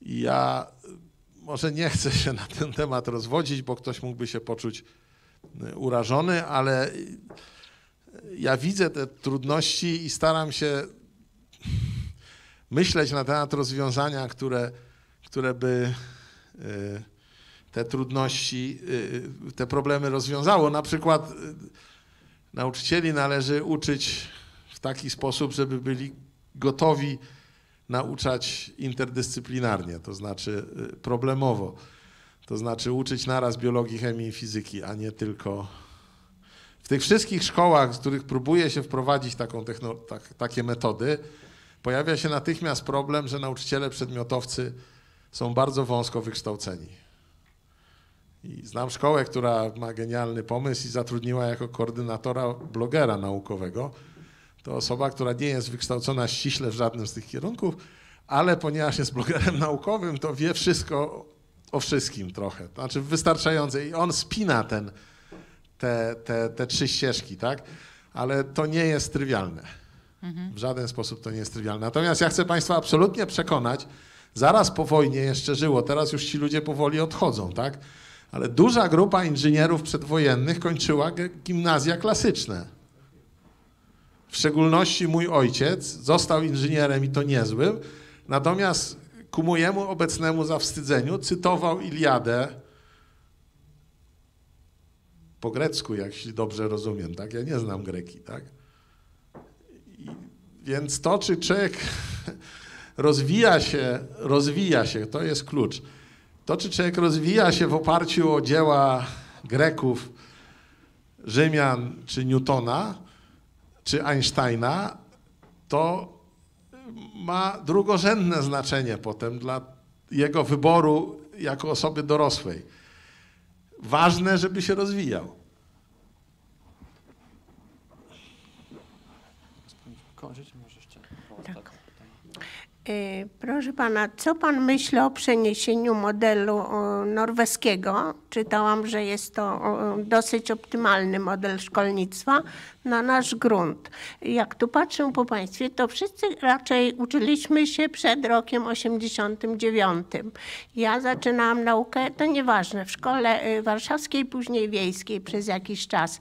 I ja e, może nie chcę się na ten temat rozwodzić, bo ktoś mógłby się poczuć e, urażony, ale e, ja widzę te trudności i staram się myśleć na temat rozwiązania, które, które by. Yy, te trudności, y, y, te problemy rozwiązało. Na przykład y, nauczycieli należy uczyć w taki sposób, żeby byli gotowi nauczać interdyscyplinarnie, to znaczy problemowo. To znaczy uczyć naraz biologii, chemii i fizyki, a nie tylko. W tych wszystkich szkołach, z których próbuje się wprowadzić taką techno, tak, takie metody, pojawia się natychmiast problem, że nauczyciele przedmiotowcy są bardzo wąsko wykształceni. I znam szkołę, która ma genialny pomysł i zatrudniła jako koordynatora blogera naukowego. To osoba, która nie jest wykształcona ściśle w żadnym z tych kierunków, ale ponieważ jest blogerem naukowym, to wie wszystko o wszystkim trochę. Znaczy wystarczająco. I on spina ten, te, te, te trzy ścieżki, tak? Ale to nie jest trywialne. Mhm. W żaden sposób to nie jest trywialne. Natomiast ja chcę Państwa absolutnie przekonać, zaraz po wojnie jeszcze żyło, teraz już ci ludzie powoli odchodzą, tak? ale duża grupa inżynierów przedwojennych kończyła gimnazja klasyczne. W szczególności mój ojciec został inżynierem i to niezłym, natomiast ku mojemu obecnemu zawstydzeniu cytował Iliadę po grecku, jak się dobrze rozumiem, tak? Ja nie znam Greki, tak? I, więc to, czy człowiek (laughs) rozwija się, rozwija się, to jest klucz. To, czy człowiek rozwija się w oparciu o dzieła Greków, Rzymian czy Newtona, czy Einsteina, to ma drugorzędne znaczenie potem dla jego wyboru jako osoby dorosłej. Ważne, żeby się rozwijał. Y, proszę pana, co pan myśli o przeniesieniu modelu y, norweskiego czytałam, że jest to dosyć optymalny model szkolnictwa na nasz grunt. Jak tu patrzę po Państwie, to wszyscy raczej uczyliśmy się przed rokiem 89. Ja zaczynałam naukę, to nieważne, w szkole y, warszawskiej, później wiejskiej przez jakiś czas.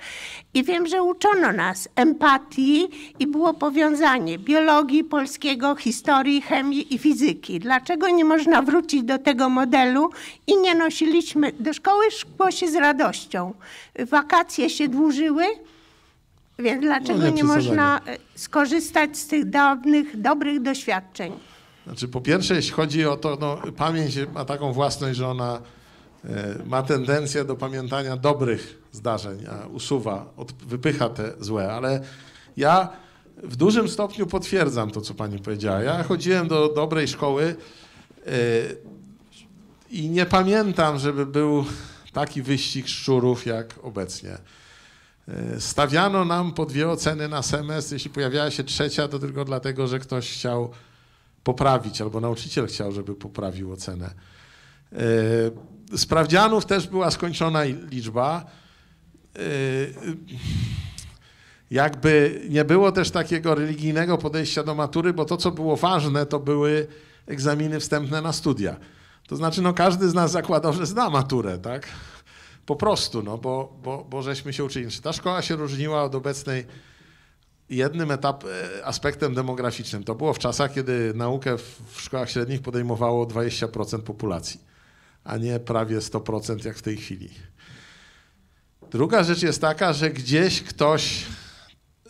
I wiem, że uczono nas empatii i było powiązanie biologii polskiego, historii, chemii i fizyki. Dlaczego nie można wrócić do tego modelu i nie nosiliśmy do szkoły Cały szkło się z radością. Wakacje się dłużyły, więc dlaczego no, nie można e, skorzystać z tych dawnych, dobrych doświadczeń? Znaczy, po pierwsze, jeśli chodzi o to, no, pamięć ma taką własność, że ona e, ma tendencję do pamiętania dobrych zdarzeń, a usuwa, od, wypycha te złe, ale ja w dużym stopniu potwierdzam to, co pani powiedziała. Ja chodziłem do dobrej szkoły e, i nie pamiętam, żeby był taki wyścig szczurów jak obecnie. E, stawiano nam po dwie oceny na semestr. Jeśli pojawiała się trzecia, to tylko dlatego, że ktoś chciał poprawić albo nauczyciel chciał, żeby poprawił ocenę. Sprawdzianów e, też była skończona liczba. E, jakby nie było też takiego religijnego podejścia do matury, bo to, co było ważne, to były egzaminy wstępne na studia. To znaczy, no każdy z nas zakładał, że zna maturę, tak? Po prostu, no bo, bo, bo żeśmy się uczyli. Czy znaczy, ta szkoła się różniła od obecnej jednym etap, e, aspektem demograficznym. To było w czasach, kiedy naukę w szkołach średnich podejmowało 20% populacji, a nie prawie 100% jak w tej chwili. Druga rzecz jest taka, że gdzieś ktoś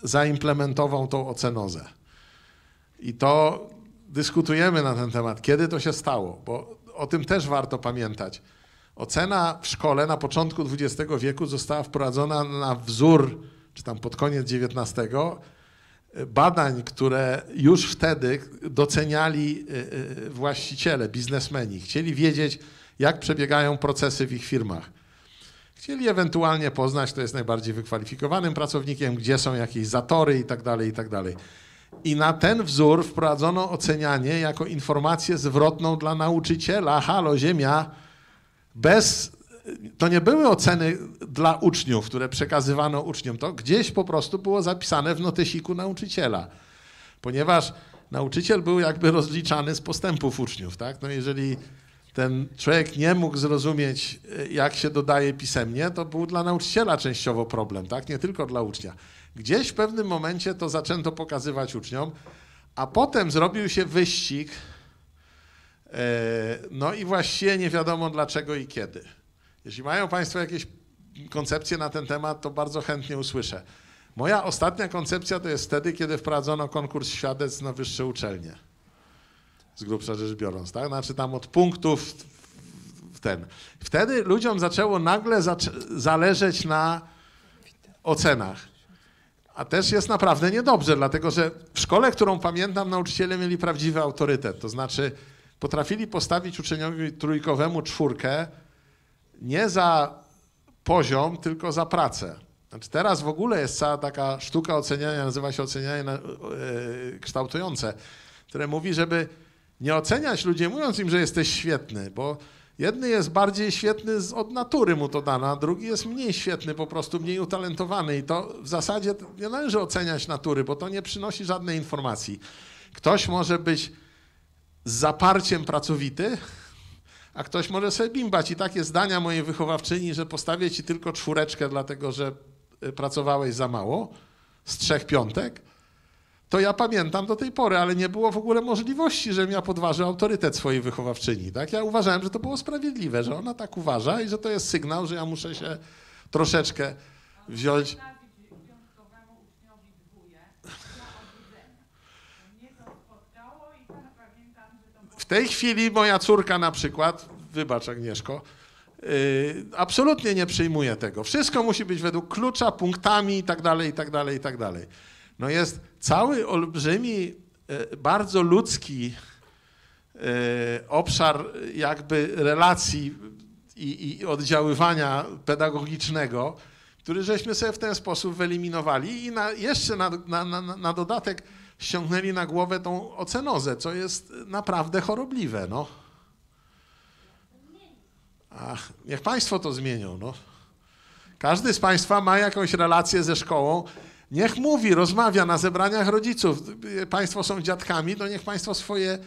zaimplementował tą ocenozę. I to dyskutujemy na ten temat, kiedy to się stało, bo o tym też warto pamiętać. Ocena w szkole na początku XX wieku została wprowadzona na wzór, czy tam pod koniec XIX, badań, które już wtedy doceniali y, y, właściciele, biznesmeni. Chcieli wiedzieć, jak przebiegają procesy w ich firmach. Chcieli ewentualnie poznać, kto jest najbardziej wykwalifikowanym pracownikiem, gdzie są jakieś zatory itd., tak dalej. Tak i na ten wzór wprowadzono ocenianie jako informację zwrotną dla nauczyciela. Halo, ziemia. Bez, to nie były oceny dla uczniów, które przekazywano uczniom. To gdzieś po prostu było zapisane w notysiku nauczyciela. Ponieważ nauczyciel był jakby rozliczany z postępów uczniów. Tak? No jeżeli ten człowiek nie mógł zrozumieć, e, jak się dodaje pisemnie, to był dla nauczyciela częściowo problem, tak? nie tylko dla ucznia. Gdzieś w pewnym momencie to zaczęto pokazywać uczniom, a potem zrobił się wyścig, e, no i właściwie nie wiadomo dlaczego i kiedy. Jeśli mają Państwo jakieś koncepcje na ten temat, to bardzo chętnie usłyszę. Moja ostatnia koncepcja to jest wtedy, kiedy wprowadzono konkurs świadectw na wyższe uczelnie. Z grubsza rzecz biorąc, tak? Znaczy tam od punktów w ten. Wtedy ludziom zaczęło nagle zależeć na ocenach. A też jest naprawdę niedobrze, dlatego że w szkole, którą pamiętam, nauczyciele mieli prawdziwy autorytet. To znaczy potrafili postawić uczeniowi trójkowemu czwórkę nie za poziom, tylko za pracę. Znaczy teraz w ogóle jest cała taka sztuka oceniania, nazywa się ocenianie e, kształtujące, które mówi, żeby nie oceniać ludzi, mówiąc im, że jesteś świetny, bo Jedny jest bardziej świetny z, od natury mu to dana, drugi jest mniej świetny, po prostu mniej utalentowany i to w zasadzie nie należy oceniać natury, bo to nie przynosi żadnej informacji. Ktoś może być z zaparciem pracowity, a ktoś może sobie bimbać. I takie zdania mojej wychowawczyni, że postawię ci tylko czwóreczkę, dlatego że y, pracowałeś za mało z trzech piątek, to ja pamiętam do tej pory, ale nie było w ogóle możliwości, żebym ja podważył autorytet swojej wychowawczyni. Tak? Ja uważałem, że to było sprawiedliwe, że ona tak uważa i że to jest sygnał, że ja muszę się troszeczkę wziąć. W tej chwili moja córka na przykład, wybacz Agnieszko, Yy, absolutnie nie przyjmuje tego. Wszystko musi być według klucza, punktami i tak dalej, i tak dalej, i tak dalej. No jest cały olbrzymi, e, bardzo ludzki e, obszar jakby relacji i, i oddziaływania pedagogicznego, który żeśmy sobie w ten sposób wyeliminowali i na, jeszcze na, na, na, dodatek ściągnęli na głowę tą ocenozę, co jest naprawdę chorobliwe. No. Ach, niech Państwo to zmienią. No. Każdy z Państwa ma jakąś relację ze szkołą, Niech mówi, rozmawia na zebraniach rodziców. Państwo są dziadkami, to niech państwo swoje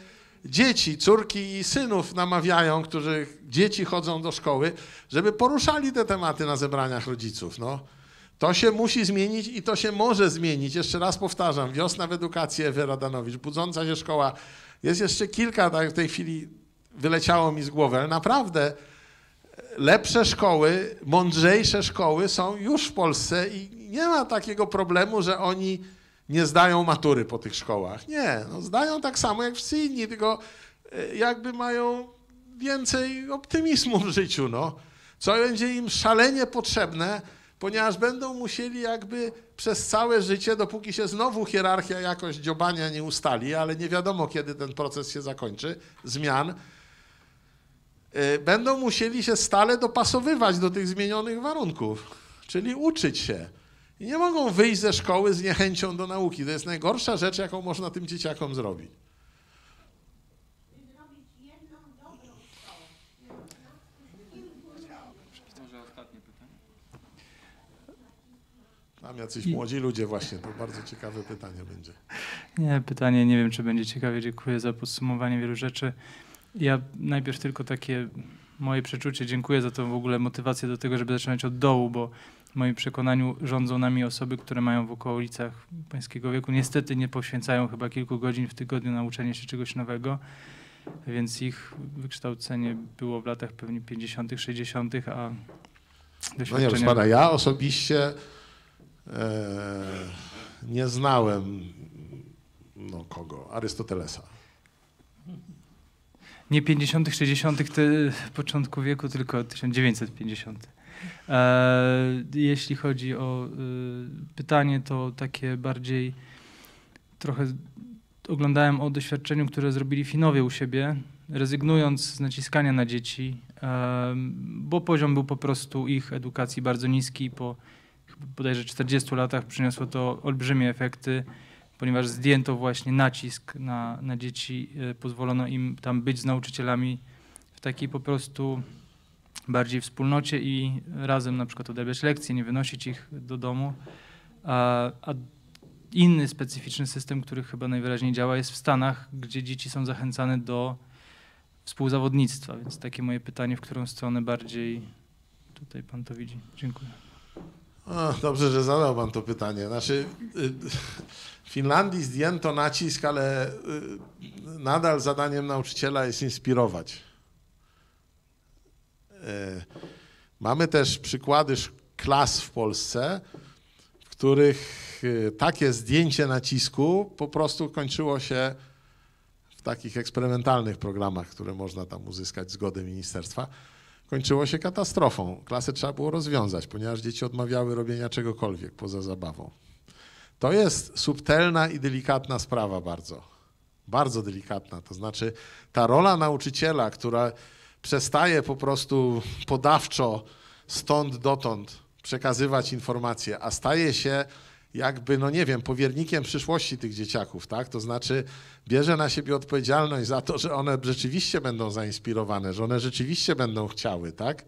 dzieci, córki i synów namawiają, którzy dzieci chodzą do szkoły, żeby poruszali te tematy na zebraniach rodziców. No, to się musi zmienić i to się może zmienić. Jeszcze raz powtarzam, wiosna w edukacji Ewy Radanowicz, budząca się szkoła. Jest jeszcze kilka, tak w tej chwili wyleciało mi z głowy, ale naprawdę lepsze szkoły, mądrzejsze szkoły są już w Polsce i nie ma takiego problemu, że oni nie zdają matury po tych szkołach. Nie, no zdają tak samo jak wszyscy inni, tylko e, jakby mają więcej optymizmu w życiu, no. Co będzie im szalenie potrzebne, ponieważ będą musieli jakby przez całe życie, dopóki się znowu hierarchia jakoś dziobania nie ustali, ale nie wiadomo kiedy ten proces się zakończy, zmian, Y, będą musieli się stale dopasowywać do tych zmienionych warunków, czyli uczyć się. I nie mogą wyjść ze szkoły z niechęcią do nauki. To jest najgorsza rzecz, jaką można tym dzieciakom zrobić. Tam jacyś młodzi ludzie właśnie, to bardzo ciekawe pytanie będzie. Nie, pytanie, nie wiem, czy będzie ciekawe. Dziękuję za podsumowanie wielu rzeczy. Ja najpierw tylko takie moje przeczucie, dziękuję za tą w ogóle motywację do tego, żeby zaczynać od dołu, bo w moim przekonaniu rządzą nami osoby, które mają w okolicach pańskiego wieku. Niestety nie poświęcają chyba kilku godzin w tygodniu na uczenie się czegoś nowego, więc ich wykształcenie było w latach pewnie 50., 60., a doświadczenie... No nie, pana, ja osobiście e, nie znałem no kogo, Arystotelesa nie 50., 60., te, początku wieku, tylko 1950. E, jeśli chodzi o y, pytanie, to takie bardziej trochę oglądałem o doświadczeniu, które zrobili Finowie u siebie, rezygnując z naciskania na dzieci, e, bo poziom był po prostu ich edukacji bardzo niski. Po bodajże 40 latach przyniosło to olbrzymie efekty ponieważ zdjęto właśnie nacisk na, na dzieci, e, pozwolono im tam być z nauczycielami w takiej po prostu bardziej wspólnocie i razem na przykład odebrać lekcje, nie wynosić ich do domu. A, a inny specyficzny system, który chyba najwyraźniej działa, jest w Stanach, gdzie dzieci są zachęcane do współzawodnictwa. Więc takie moje pytanie, w którą stronę bardziej tutaj pan to widzi. Dziękuję. O, dobrze, że zadał pan to pytanie. Znaczy, y w Finlandii zdjęto nacisk, ale y, nadal zadaniem nauczyciela jest inspirować. E, mamy też przykłady klas w Polsce, w których y, takie zdjęcie nacisku po prostu kończyło się w takich eksperymentalnych programach, które można tam uzyskać zgodę ministerstwa, kończyło się katastrofą. Klasę trzeba było rozwiązać, ponieważ dzieci odmawiały robienia czegokolwiek poza zabawą. To jest subtelna i delikatna sprawa bardzo. Bardzo delikatna. To znaczy ta rola nauczyciela, która przestaje po prostu podawczo stąd dotąd przekazywać informacje, a staje się jakby, no nie wiem, powiernikiem przyszłości tych dzieciaków, tak? To znaczy bierze na siebie odpowiedzialność za to, że one rzeczywiście będą zainspirowane, że one rzeczywiście będą chciały, tak?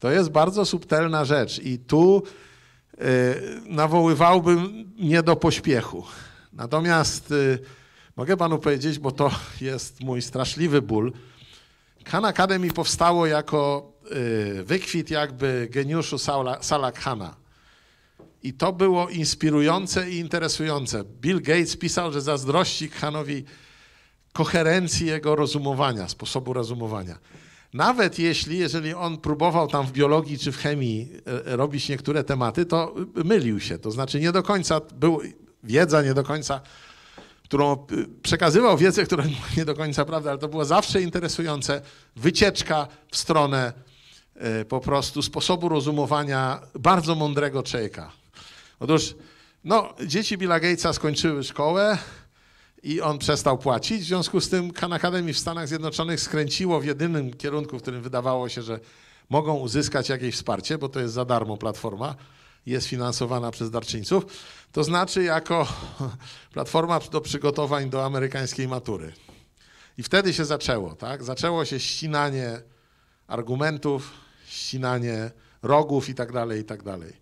To jest bardzo subtelna rzecz i tu Y, nawoływałbym nie do pośpiechu. Natomiast y, mogę panu powiedzieć, bo to jest mój straszliwy ból. Khan Academy powstało jako y, wykwit jakby geniuszu Sala Khana. I to było inspirujące i interesujące. Bill Gates pisał, że zazdrości Khanowi koherencji jego rozumowania, sposobu rozumowania. Nawet jeśli, jeżeli on próbował tam w biologii czy w chemii e, robić niektóre tematy, to mylił się. To znaczy nie do końca był wiedza, nie do końca, którą e, przekazywał wiedzę, która nie do końca prawda, ale to było zawsze interesujące. Wycieczka w stronę e, po prostu sposobu rozumowania bardzo mądrego człowieka. Otóż no, dzieci Billa Gatesa skończyły szkołę, i on przestał płacić. W związku z tym Khan Academy w Stanach Zjednoczonych skręciło w jedynym kierunku, w którym wydawało się, że mogą uzyskać jakieś wsparcie, bo to jest za darmo platforma, jest finansowana przez darczyńców, to znaczy jako (laughs) platforma do przygotowań do amerykańskiej matury. I wtedy się zaczęło, tak? Zaczęło się ścinanie argumentów, ścinanie rogów i tak dalej, i tak dalej.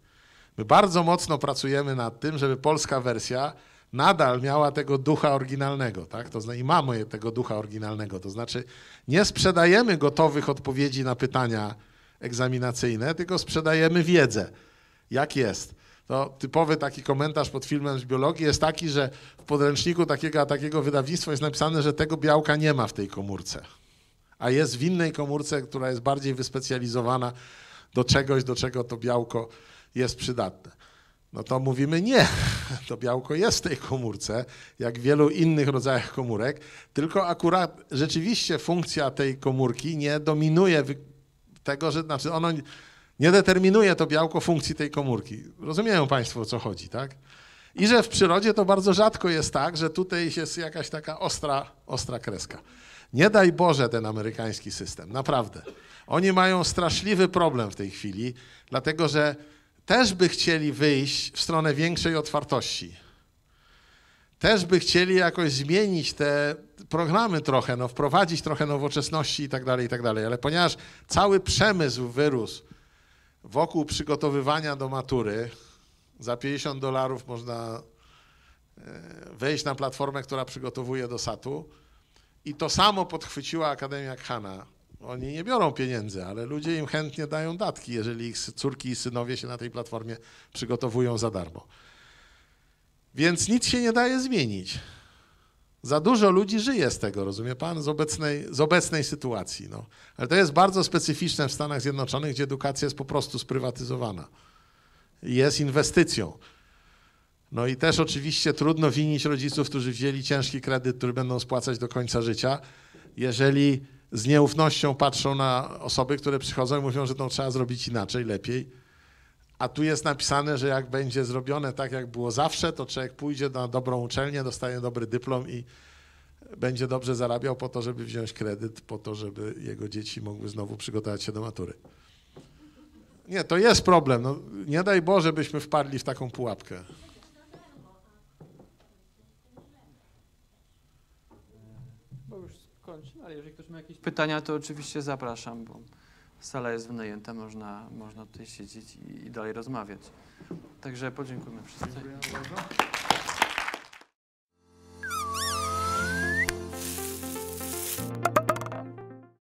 My bardzo mocno pracujemy nad tym, żeby polska wersja nadal miała tego ducha oryginalnego, tak? To znaczy, I mamy tego ducha oryginalnego, to znaczy nie sprzedajemy gotowych odpowiedzi na pytania egzaminacyjne, tylko sprzedajemy wiedzę, jak jest. To typowy taki komentarz pod filmem z biologii jest taki, że w podręczniku takiego a takiego wydawnictwa jest napisane, że tego białka nie ma w tej komórce, a jest w innej komórce, która jest bardziej wyspecjalizowana do czegoś, do czego to białko jest przydatne no to mówimy nie, (laughs) to białko jest w tej komórce, jak w wielu innych rodzajach komórek, tylko akurat rzeczywiście funkcja tej komórki nie dominuje tego, że znaczy ono nie determinuje to białko funkcji tej komórki. Rozumieją Państwo o co chodzi, tak? I że w przyrodzie to bardzo rzadko jest tak, że tutaj jest jakaś taka ostra, ostra kreska. Nie daj Boże ten amerykański system, naprawdę. Oni mają straszliwy problem w tej chwili, dlatego że też by chcieli wyjść w stronę większej otwartości. Też by chcieli jakoś zmienić te programy trochę, no, wprowadzić trochę nowoczesności i tak dalej, i tak dalej. Ale ponieważ cały przemysł wyrósł wokół przygotowywania do matury, za 50 dolarów można e, wejść na platformę, która przygotowuje do SAT-u. I to samo podchwyciła Akademia Khana. Oni nie biorą pieniędzy, ale ludzie im chętnie dają datki, jeżeli ich córki i synowie się na tej platformie przygotowują za darmo. Więc nic się nie daje zmienić. Za dużo ludzi żyje z tego, rozumie pan, z obecnej, z obecnej sytuacji. No. Ale to jest bardzo specyficzne w Stanach Zjednoczonych, gdzie edukacja jest po prostu sprywatyzowana. Jest inwestycją. No i też oczywiście trudno winić rodziców, którzy wzięli ciężki kredyt, który będą spłacać do końca życia, jeżeli z nieufnością patrzą na osoby, które przychodzą i mówią, że to trzeba zrobić inaczej, lepiej. A tu jest napisane, że jak będzie zrobione tak, jak było zawsze, to człowiek pójdzie na dobrą uczelnię, dostanie dobry dyplom i będzie dobrze zarabiał po to, żeby wziąć kredyt, po to, żeby jego dzieci mogły znowu przygotować się do matury. Nie, to jest problem. No, nie daj Boże, byśmy wpadli w taką pułapkę. No, jakieś pytania, to oczywiście zapraszam, bo sala jest wynajęta, można, można tutaj siedzieć i, i dalej rozmawiać. Także podziękujemy wszystkim.